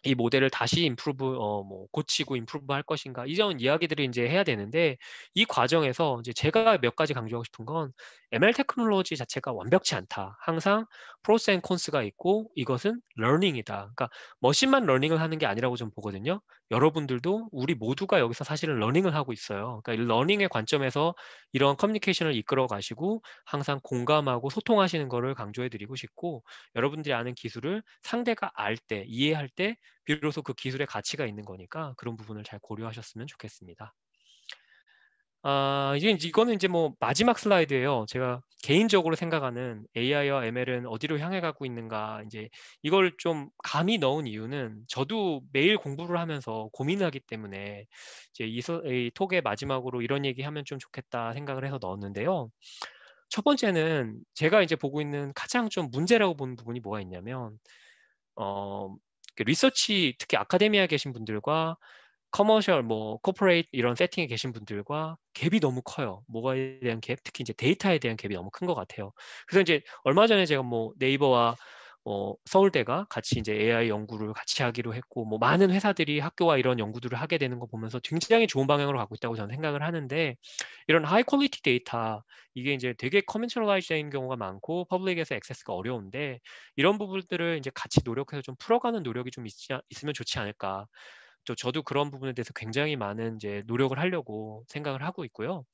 이 모델을 다시 인프루브 어뭐 고치고 인프루브 할 것인가 이런 이야기들을 이제 해야 되는데 이 과정에서 이제 제가 몇 가지 강조하고 싶은 건 ML 테크놀로지 자체가 완벽치 않다. 항상 프로스 앤 콘스가 있고 이것은 러닝이다. 그러니까 머신만 러닝을 하는 게 아니라고 좀 보거든요. 여러분들도 우리 모두가 여기서 사실은 러닝을 하고 있어요. 그러니까 러닝의 관점에서 이런 커뮤니케이션을 이끌어 가시고 항상 공감하고 소통하시는 거를 강조해 드리고 싶고 여러분들이 아는 기술을 상대가 알 때, 이해할 때 비로소 그 기술의 가치가 있는 거니까 그런 부분을 잘 고려하셨으면 좋겠습니다. 아, 이제 이거는 이제 뭐 마지막 슬라이드예요. 제가 개인적으로 생각하는 AI와 ML은 어디로 향해 가고 있는가 이제 이걸 좀 감히 넣은 이유는 저도 매일 공부를 하면서 고민하기 때문에 이제 이, 톡의 마지막으로 이런 얘기하면 좀 좋겠다 생각을 해서 넣었는데요. 첫 번째는 제가 이제 보고 있는 가장 좀 문제라고 보는 부분이 뭐가 있냐면 어그 리서치 특히 아카데미아에 계신 분들과 커머셜 뭐 코퍼레이트 이런 세팅에 계신 분들과 갭이 너무 커요. 모바일에 대한 갭, 특히 이제 데이터에 대한 갭이 너무 큰 것 같아요. 그래서 이제 얼마 전에 제가 뭐 네이버와 어, 서울대가 같이 이제 AI 연구를 같이 하기로 했고 뭐 많은 회사들이 학교와 이런 연구들을 하게 되는 거 보면서 굉장히 좋은 방향으로 가고 있다고 저는 생각을 하는데 이런 하이 퀄리티 데이터 이게 이제 되게 커멘셜라이즈인 경우가 많고 퍼블릭에서 액세스가 어려운데 이런 부분들을 이제 같이 노력해서 좀 풀어가는 노력이 좀 있, 있으면 좋지 않을까 또 저도 그런 부분에 대해서 굉장히 많은 이제 노력을 하려고 생각을 하고 있고요.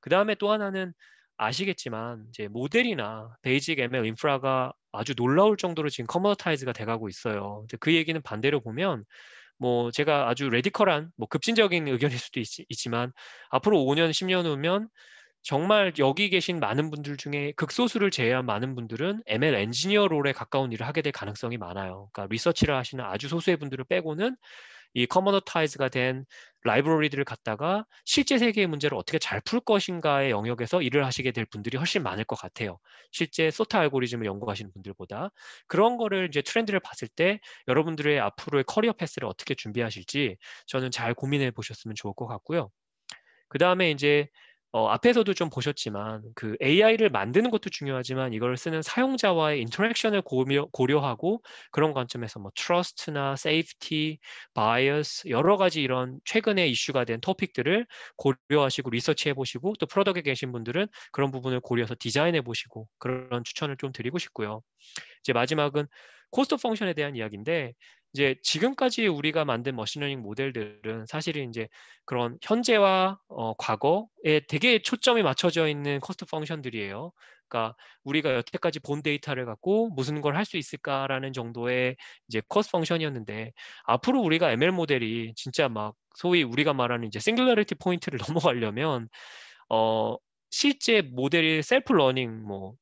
그 다음에 또 하나는 아시겠지만 이제 모델이나 베이직 ML 인프라가 아주 놀라울 정도로 지금 커머타이즈가 돼가고 있어요. 그 얘기는 반대로 보면 뭐 제가 아주 레디컬한 뭐 급진적인 의견일 수도 있, 지만 앞으로 5년 10년 후면 정말 여기 계신 많은 분들 중에 극소수를 제외한 많은 분들은 ML 엔지니어 롤에 가까운 일을 하게 될 가능성이 많아요. 그러니까 리서치를 하시는 아주 소수의 분들을 빼고는 이 커머너타이즈가 된 라이브러리들을 갖다가 실제 세계의 문제를 어떻게 잘 풀 것인가의 영역에서 일을 하시게 될 분들이 훨씬 많을 것 같아요. 실제 소타 알고리즘을 연구하시는 분들보다 그런 거를 이제 트렌드를 봤을 때 여러분들의 앞으로의 커리어 패스를 어떻게 준비하실지 저는 잘 고민해 보셨으면 좋을 것 같고요. 그 다음에 이제 어, 앞에서도 좀 보셨지만 그 AI를 만드는 것도 중요하지만 이걸 쓰는 사용자와의 인터랙션을 고려, 하고 그런 관점에서 뭐 트러스트나 세이프티, 바이어스 여러 가지 이런 최근에 이슈가 된 토픽들을 고려하시고 리서치해 보시고 또 프로덕에 계신 분들은 그런 부분을 고려해서 디자인해 보시고 그런 추천을 좀 드리고 싶고요. 이제 마지막은 코스트 펑션에 대한 이야기인데 이제 지금까지 우리가 만든 머신러닝 모델들은 사실은 이제 그런 현재와 어, 과거에 되게 초점이 맞춰져 있는 커스트 펑션들이에요. 그러니까 우리가 여태까지 본 데이터를 갖고 무슨 걸 할 수 있을까라는 정도의 이제 커스 펑션이었는데 앞으로 우리가 ML 모델이 진짜 막 소위 우리가 말하는 이제 싱글러리티 포인트를 넘어가려면 어 실제 모델이 셀프 러닝 뭐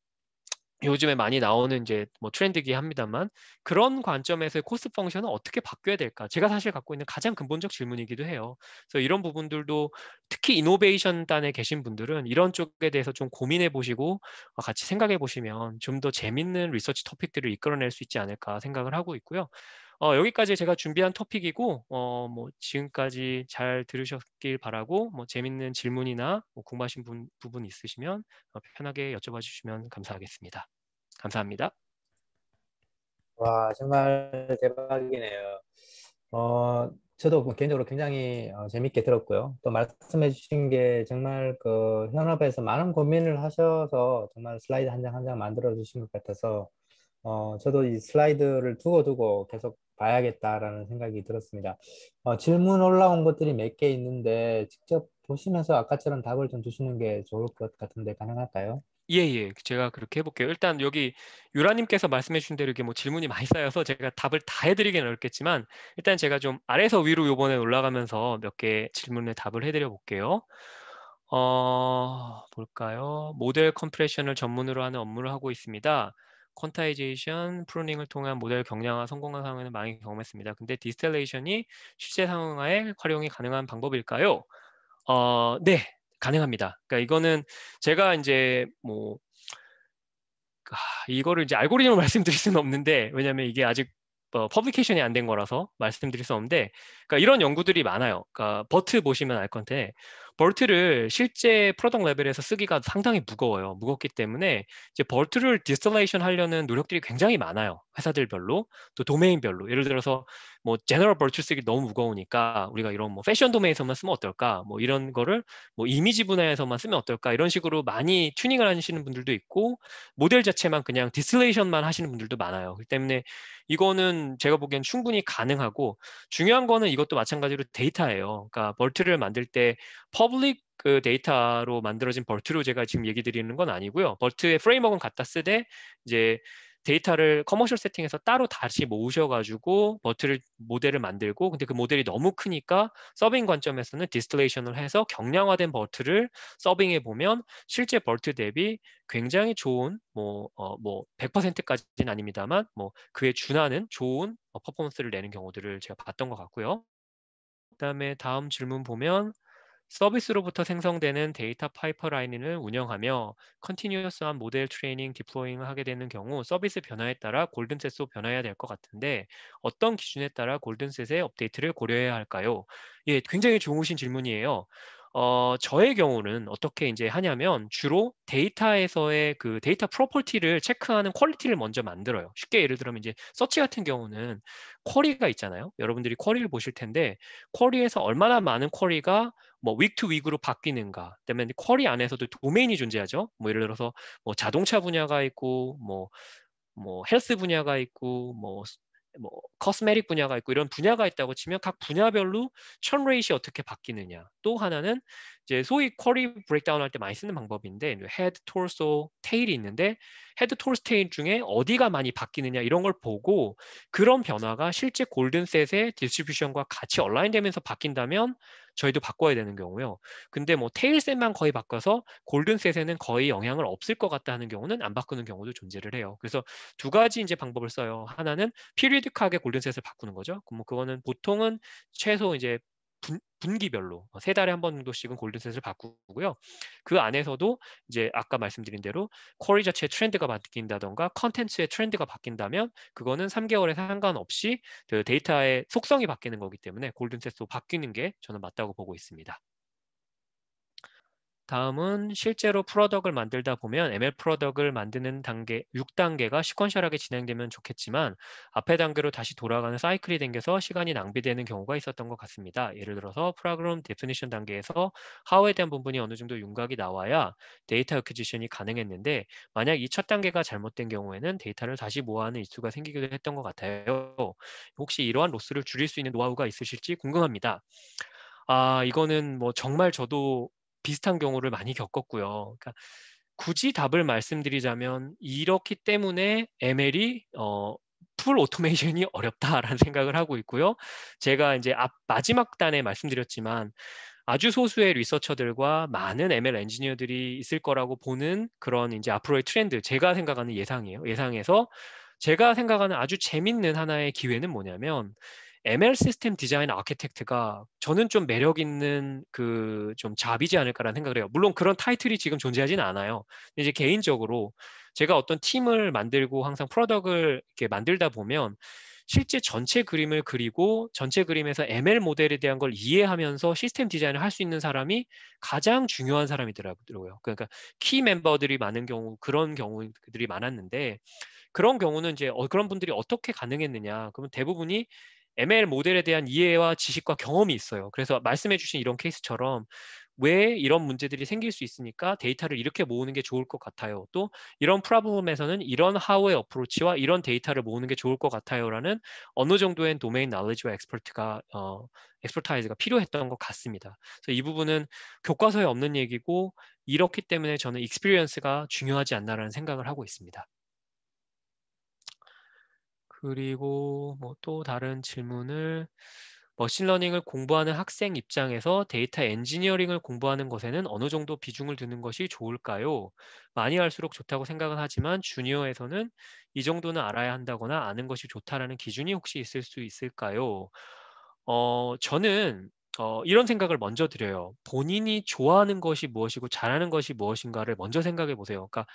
요즘에 많이 나오는 이제 뭐 트렌드긴 합니다만 그런 관점에서의 코스트 펑션은 어떻게 바뀌어야 될까? 제가 사실 갖고 있는 가장 근본적 질문이기도 해요. 그래서 이런 부분들도 특히 이노베이션 단에 계신 분들은 이런 쪽에 대해서 좀 고민해 보시고 같이 생각해 보시면 좀 더 재밌는 리서치 토픽들을 이끌어낼 수 있지 않을까 생각을 하고 있고요. 어, 여기까지 제가 준비한 토픽이고 어, 뭐 지금까지 잘 들으셨길 바라고 뭐 재밌는 질문이나 뭐 궁금하신 분, 부분 있으시면 어, 편하게 여쭤봐 주시면 감사하겠습니다. 감사합니다. 와 정말 대박이네요. 어, 저도 뭐 개인적으로 굉장히 어, 재밌게 들었고요. 또 말씀해 주신 게 정말 그 현업에서 많은 고민을 하셔서 정말 슬라이드 한 장 한 장 만들어 주신 것 같아서 어, 저도 이 슬라이드를 두고 두고 계속 봐야겠다라는 생각이 들었습니다. 어, 질문 올라온 것들이 몇 개 있는데 직접 보시면서 아까처럼 답을 좀 주시는 게 좋을 것 같은데 가능할까요? 예예 예. 제가 그렇게 해볼게요 일단 여기 유라님께서 말씀해 주신 대로 이게 뭐 질문이 많이 쌓여서 제가 답을 다 해드리기는 어렵겠지만 일단 제가 좀 아래에서 위로 요번에 올라가면서 몇 개 질문에 답을 해드려 볼게요 어 볼까요 모델 컴프레션을 전문으로 하는 업무를 하고 있습니다 퀀타이제이션, 프로닝을 통한 모델 경량화 성공한 상황에는 많이 경험했습니다. 근데 디스텔레이션이 실제 상황에 활용이 가능한 방법일까요? 어, 네, 가능합니다. 그러니까 이거는 제가 이제 뭐 아, 이거를 이제 알고리즘으로 말씀드릴 수는 없는데 왜냐하면 이게 아직 어, 퍼블리케이션이 안 된 거라서 말씀드릴 수 없는데 그러니까 이런 연구들이 많아요. 그러니까 버트 보시면 알 건데 벌트를 실제 프로덕 레벨에서 쓰기가 상당히 무거워요. 무겁기 때문에 이제 벌트를 디스톨레이션 하려는 노력들이 굉장히 많아요. 회사들별로 또 도메인별로. 예를 들어서 뭐 제너럴 벌트 쓰기 너무 무거우니까 우리가 이런 뭐 패션 도메인에서만 쓰면 어떨까? 뭐 이런 거를 뭐 이미지 분야에서만 쓰면 어떨까? 이런 식으로 많이 튜닝을 하시는 분들도 있고 모델 자체만 그냥 디스레이션만 하시는 분들도 많아요. 그렇기 때문에 이거는 제가 보기엔 충분히 가능하고 중요한 거는 이것도 마찬가지로 데이터예요. 그러니까 벌트를 만들 때퍼 퍼블릭 그 데이터로 만들어진 벌트로 제가 지금 얘기 드리는 건 아니고요. 벌트의 프레임워크는 갖다 쓰되 이제 데이터를 커머셜 세팅에서 따로 다시 모으셔가지고 버트를 모델을 만들고 근데 그 모델이 너무 크니까 서빙 관점에서는 디스틸레이션을 해서 경량화된 버트를 서빙해 보면 실제 버트 대비 굉장히 좋은 뭐뭐 어, 뭐 100%까지는 아닙니다만 뭐 그에 준하는 좋은 퍼포먼스를 어, 내는 경우들을 제가 봤던 것 같고요. 그다음에 다음 질문 보면 서비스로부터 생성되는 데이터 파이퍼라인을 운영하며 컨티뉴어스한 모델 트레이닝 디플로잉을 하게 되는 경우 서비스 변화에 따라 골든셋도 변화해야 될 것 같은데 어떤 기준에 따라 골든셋의 업데이트를 고려해야 할까요? 예, 굉장히 좋으신 질문이에요. 어, 저의 경우는 어떻게 이제 하냐면 주로 데이터에서의 그 데이터 프로퍼티를 체크하는 퀄리티를 먼저 만들어요. 쉽게 예를 들면 이제 서치 같은 경우는 쿼리가 있잖아요. 여러분들이 쿼리를 보실 텐데 쿼리에서 얼마나 많은 쿼리가 뭐윅투 윅으로 바뀌는가 그다음에 쿼리 안에서도 도메인이 존재하죠 뭐 예를 들어서 뭐 자동차 분야가 있고 뭐뭐 뭐 헬스 뭐 분야가 있고 뭐뭐 커스메릭 뭐 분야가 있고 이런 분야가 있다고 치면 각 분야별로 천 레이시 어떻게 바뀌느냐 또 하나는 이제 소위 쿼리 브레이크다운 할 때 많이 쓰는 방법인데 헤드 톨소 테일이 있는데 헤드 톨스 테일 중에 어디가 많이 바뀌느냐 이런 걸 보고 그런 변화가 실제 골든셋의 디스트리뷰션과 같이 얼라인되면서 바뀐다면 저희도 바꿔야 되는 경우요. 근데 뭐 테일셋만 거의 바꿔서 골든셋에는 거의 영향을 없을 것 같다 하는 경우는 안 바꾸는 경우도 존재를 해요. 그래서 두 가지 이제 방법을 써요. 하나는 피리드하게 골든셋을 바꾸는 거죠. 그럼 뭐 그거는 보통은 최소 이제 분, 기별로세 어, 달에 한 번 정도씩은 골든셋을 바꾸고요. 그 안에서도 이제 아까 말씀드린 대로 쿼리 자체의 트렌드가 바뀐다던가 컨텐츠의 트렌드가 바뀐다면 그거는 3개월에 상관없이 그 데이터의 속성이 바뀌는 거기 때문에 골든셋으로 바뀌는 게 저는 맞다고 보고 있습니다. 다음은 실제로 프로덕을 만들다 보면 ML 프로덕을 만드는 단계 6단계가 시퀀셜하게 진행되면 좋겠지만 앞의 단계로 다시 돌아가는 사이클이 생겨서 시간이 낭비되는 경우가 있었던 것 같습니다. 예를 들어서 프로그램 데피니션 단계에서 how에 대한 부분이 어느 정도 윤곽이 나와야 데이터 어퀴지션이 가능했는데 만약 이 첫 단계가 잘못된 경우에는 데이터를 다시 모아하는 이슈가 생기기도 했던 것 같아요. 혹시 이러한 로스를 줄일 수 있는 노하우가 있으실지 궁금합니다. 아 이거는 뭐 정말 저도 비슷한 경우를 많이 겪었고요. 그러니까 굳이 답을 말씀드리자면 이렇기 때문에 ML이 어, 풀 오토메이션이 어렵다라는 생각을 하고 있고요. 제가 이제 앞 마지막 단에 말씀드렸지만 아주 소수의 리서처들과 많은 ML 엔지니어들이 있을 거라고 보는 그런 이제 앞으로의 트렌드, 제가 생각하는 예상이에요. 예상에서 제가 생각하는 아주 재밌는 하나의 기회는 뭐냐면 ML 시스템 디자인 아키텍트가 저는 좀 매력 있는 그 좀 잡이지 않을까라는 생각을 해요. 물론 그런 타이틀이 지금 존재하진 않아요. 이제 개인적으로 제가 어떤 팀을 만들고 항상 프로덕을 이렇게 만들다 보면 실제 전체 그림을 그리고 전체 그림에서 ML 모델에 대한 걸 이해하면서 시스템 디자인을 할 수 있는 사람이 가장 중요한 사람이더라고요. 그러니까 키 멤버들이 많은 경우 그런 경우들이 많았는데 그런 경우는 이제 어, 그런 분들이 어떻게 가능했느냐? 그러면 대부분이 ML 모델에 대한 이해와 지식과 경험이 있어요. 그래서 말씀해주신 이런 케이스처럼 왜 이런 문제들이 생길 수 있으니까 데이터를 이렇게 모으는 게 좋을 것 같아요. 또 이런 프라블럼에서는 이런 하우의 어프로치와 이런 데이터를 모으는 게 좋을 것 같아요라는 어느 정도의 도메인 나리지와 엑스퍼트가 어, 엑스퍼타이즈가 필요했던 것 같습니다. 그래서 이 부분은 교과서에 없는 얘기고 이렇기 때문에 저는 익스피리언스가 중요하지 않나라는 생각을 하고 있습니다. 그리고 뭐또 다른 질문을 머신러닝을 공부하는 학생 입장에서 데이터 엔지니어링을 공부하는 것에는 어느 정도 비중을 두는 것이 좋을까요? 많이 할수록 좋다고 생각은 하지만 주니어에서는 이 정도는 알아야 한다거나 아는 것이 좋다라는 기준이 혹시 있을 수 있을까요? 어, 저는 어, 이런 생각을 먼저 드려요. 본인이 좋아하는 것이 무엇이고 잘하는 것이 무엇인가를 먼저 생각해 보세요. 그러니까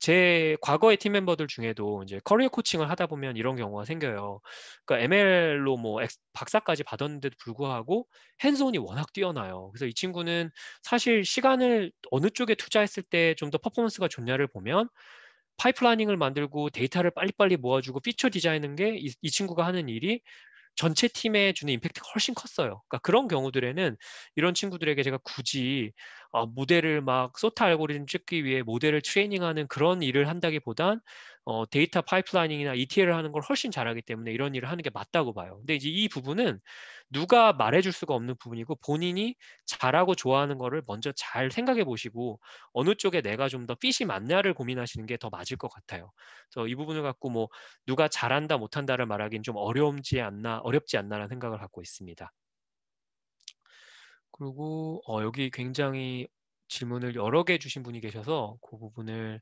제 과거의 팀 멤버들 중에도 이제 커리어 코칭을 하다 보면 이런 경우가 생겨요. 그러니까 ML로 뭐 박사까지 받았는데도 불구하고 핸즈온이 워낙 뛰어나요. 그래서 이 친구는 사실 시간을 어느 쪽에 투자했을 때 좀 더 퍼포먼스가 좋냐를 보면 파이프라이닝을 만들고 데이터를 빨리빨리 모아주고 피처 디자인하는 게이 이 친구가 하는 일이 전체 팀에 주는 임팩트가 훨씬 컸어요. 그러니까 그런 경우들에는 이런 친구들에게 제가 굳이 어, 모델을 막 소타 알고리즘 찍기 위해 모델을 트레이닝하는 그런 일을 한다기보단 어, 데이터 파이프라이닝이나 ETL을 하는 걸 훨씬 잘하기 때문에 이런 일을 하는 게 맞다고 봐요. 근데 이제 이 부분은 누가 말해줄 수가 없는 부분이고 본인이 잘하고 좋아하는 거를 먼저 잘 생각해 보시고 어느 쪽에 내가 좀 더 핏이 맞냐를 고민하시는 게 더 맞을 것 같아요. 그래서 이 부분을 갖고 뭐 누가 잘한다 못한다를 말하기는 좀 어려움지 않나 어렵지 않나라는 생각을 갖고 있습니다. 그리고 어, 여기 굉장히 질문을 여러 개 주신 분이 계셔서 그 부분을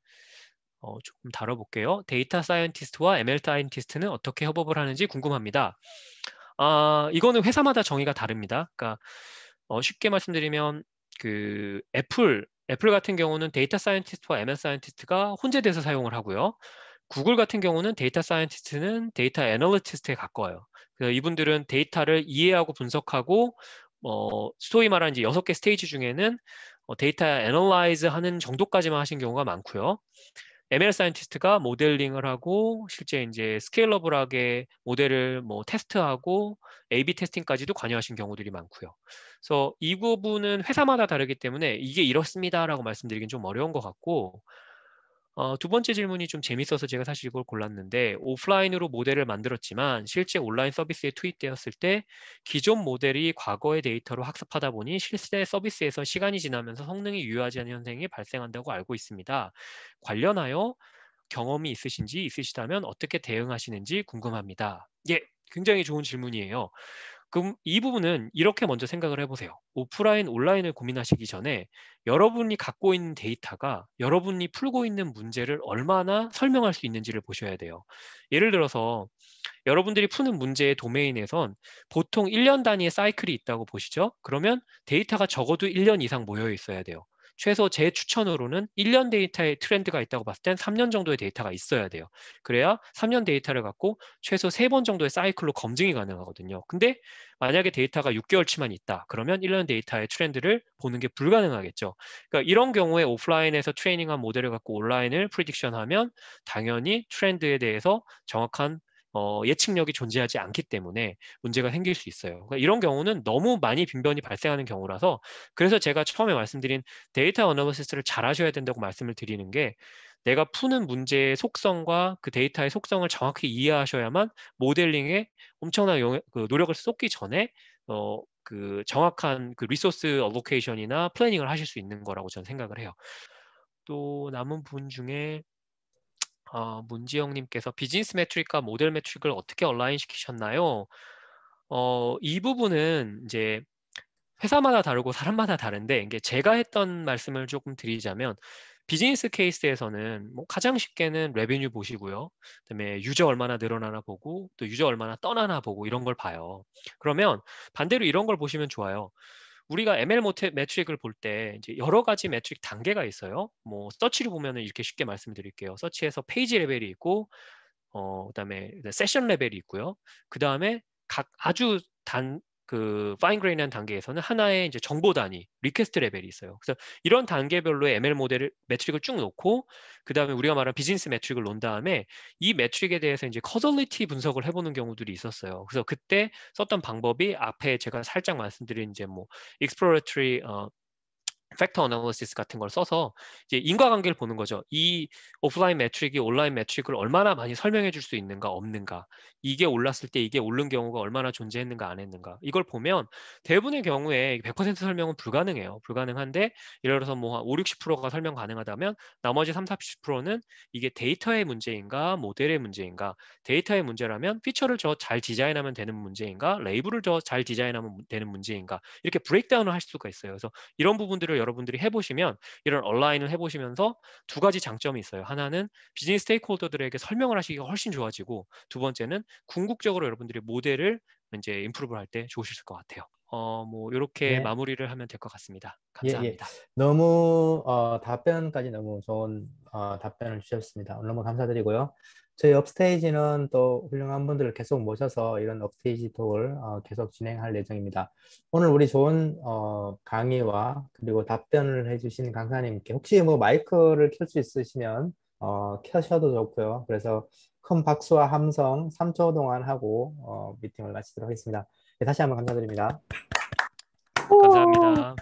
어, 조금 다뤄볼게요. 데이터 사이언티스트와 ML 사이언티스트는 어떻게 협업을 하는지 궁금합니다. 아, 이거는 회사마다 정의가 다릅니다. 그러니까 어, 쉽게 말씀드리면 그 애플 애플 같은 경우는 데이터 사이언티스트와 ML 사이언티스트가 혼재돼서 사용을 하고요. 구글 같은 경우는 데이터 사이언티스트는 데이터 애널리티스트에 가까워요. 그래서 이분들은 데이터를 이해하고 분석하고 어, 소위 말하는 이제 여섯 개 스테이지 중에는 어, 데이터 애널라이즈 하는 정도까지만 하신 경우가 많고요. ML 사이언티스트가 모델링을 하고 실제 이제 스케일러블하게 모델을 뭐 테스트하고 A/B 테스팅까지도 관여하신 경우들이 많고요. 그래서 이 부분은 회사마다 다르기 때문에 이게 이렇습니다라고 말씀드리긴 좀 어려운 것 같고 어, 두 번째 질문이 좀 재밌어서 제가 사실 이걸 골랐는데 오프라인으로 모델을 만들었지만 실제 온라인 서비스에 투입되었을 때 기존 모델이 과거의 데이터로 학습하다 보니 실제 서비스에서 시간이 지나면서 성능이 유효하지 않은 현상이 발생한다고 알고 있습니다. 관련하여 경험이 있으신지 있으시다면 어떻게 대응하시는지 궁금합니다. 예, 굉장히 좋은 질문이에요. 그럼 이 부분은 이렇게 먼저 생각을 해보세요. 오프라인, 온라인을 고민하시기 전에 여러분이 갖고 있는 데이터가 여러분이 풀고 있는 문제를 얼마나 설명할 수 있는지를 보셔야 돼요. 예를 들어서 여러분들이 푸는 문제의 도메인에선 보통 1년 단위의 사이클이 있다고 보시죠. 그러면 데이터가 적어도 1년 이상 모여 있어야 돼요. 최소 제 추천으로는 1년 데이터의 트렌드가 있다고 봤을 땐 3년 정도의 데이터가 있어야 돼요. 그래야 3년 데이터를 갖고 최소 3번 정도의 사이클로 검증이 가능하거든요. 근데 만약에 데이터가 6개월치만 있다. 그러면 1년 데이터의 트렌드를 보는 게 불가능하겠죠. 그러니까 이런 경우에 오프라인에서 트레이닝한 모델을 갖고 온라인을 프리딕션하면 당연히 트렌드에 대해서 정확한 어, 예측력이 존재하지 않기 때문에 문제가 생길 수 있어요. 그러니까 이런 경우는 너무 많이 빈번히 발생하는 경우라서 그래서 제가 처음에 말씀드린 데이터 어너버시스를 잘 하셔야 된다고 말씀을 드리는 게 내가 푸는 문제의 속성과 그 데이터의 속성을 정확히 이해하셔야만 모델링에 엄청난 용, 그 노력을 쏟기 전에 어, 그 정확한 그 리소스 어로케이션이나 플래닝을 하실 수 있는 거라고 저는 생각을 해요. 또 남은 분 중에 어, 문지영님께서 비즈니스 매트릭과 모델 매트릭을 어떻게 온라인 시키셨나요? 어, 이 부분은 이제 회사마다 다르고 사람마다 다른데 이게 제가 했던 말씀을 조금 드리자면 비즈니스 케이스에서는 뭐 가장 쉽게는 레비뉴 보시고요. 그다음에 유저 얼마나 늘어나나 보고 또 유저 얼마나 떠나나 보고 이런 걸 봐요. 그러면 반대로 이런 걸 보시면 좋아요. 우리가 ML 매트릭을 볼 때 여러 가지 매트릭 단계가 있어요. 뭐 서치를 보면 이렇게 쉽게 말씀드릴게요. 서치에서 페이지 레벨이 있고 어 그다음에 세션 레벨이 있고요. 그다음에 각 아주 단그 파인 그레인이라는 단계에서는 하나의 이제 정보 단위, 리퀘스트 레벨이 있어요. 그래서 이런 단계별로 ML 모델을 매트릭을 쭉 놓고 그다음에 우리가 말한 비즈니스 매트릭을 놓은 다음에 이 매트릭에 대해서 이제 커널리티 분석을 해 보는 경우들이 있었어요. 그래서 그때 썼던 방법이 앞에 제가 살짝 말씀드린 이제 뭐 익스플로레터리 어 팩터 어나리시스 같은 걸 써서 이제 인과관계를 보는 거죠. 이 오프라인 매트릭이 온라인 매트릭을 얼마나 많이 설명해 줄 수 있는가 없는가 이게 올랐을 때 이게 오른 경우가 얼마나 존재했는가 안 했는가 이걸 보면 대부분의 경우에 100% 설명은 불가능해요. 불가능한데 예를 들어서 뭐 5, 60%가 설명 가능하다면 나머지 3, 40%는 이게 데이터의 문제인가 모델의 문제인가 데이터의 문제라면 피처를 저잘 디자인하면 되는 문제인가 레이블을 저잘 디자인하면 되는 문제인가 이렇게 브레이크다운을 할 수가 있어요. 그래서 이런 부분들을 여러분들이 해보시면 이런 얼라인을 해보시면서 두 가지 장점이 있어요. 하나는 비즈니스 스테이크홀더들에게 설명을 하시기가 훨씬 좋아지고 두 번째는 궁극적으로 여러분들이 모델을 이제 인프루브를 할때 좋으실 것 같아요. 어, 뭐 이렇게 네. 마무리를 하면 될 것 같습니다. 감사합니다. 예, 예. 너무 어, 답변까지 너무 좋은 어, 답변을 주셨습니다. 너무 감사드리고요. 저희 업스테이지는 또 훌륭한 분들을 계속 모셔서 이런 업스테이지 톡을 어, 계속 진행할 예정입니다. 오늘 우리 좋은 어, 강의와 그리고 답변을 해주신 강사님께 혹시 뭐 마이크를 켤 수 있으시면 어, 켜셔도 좋고요. 그래서 큰 박수와 함성 3초 동안 하고 어, 미팅을 마치도록 하겠습니다. 네, 다시 한번 감사드립니다. 감사합니다.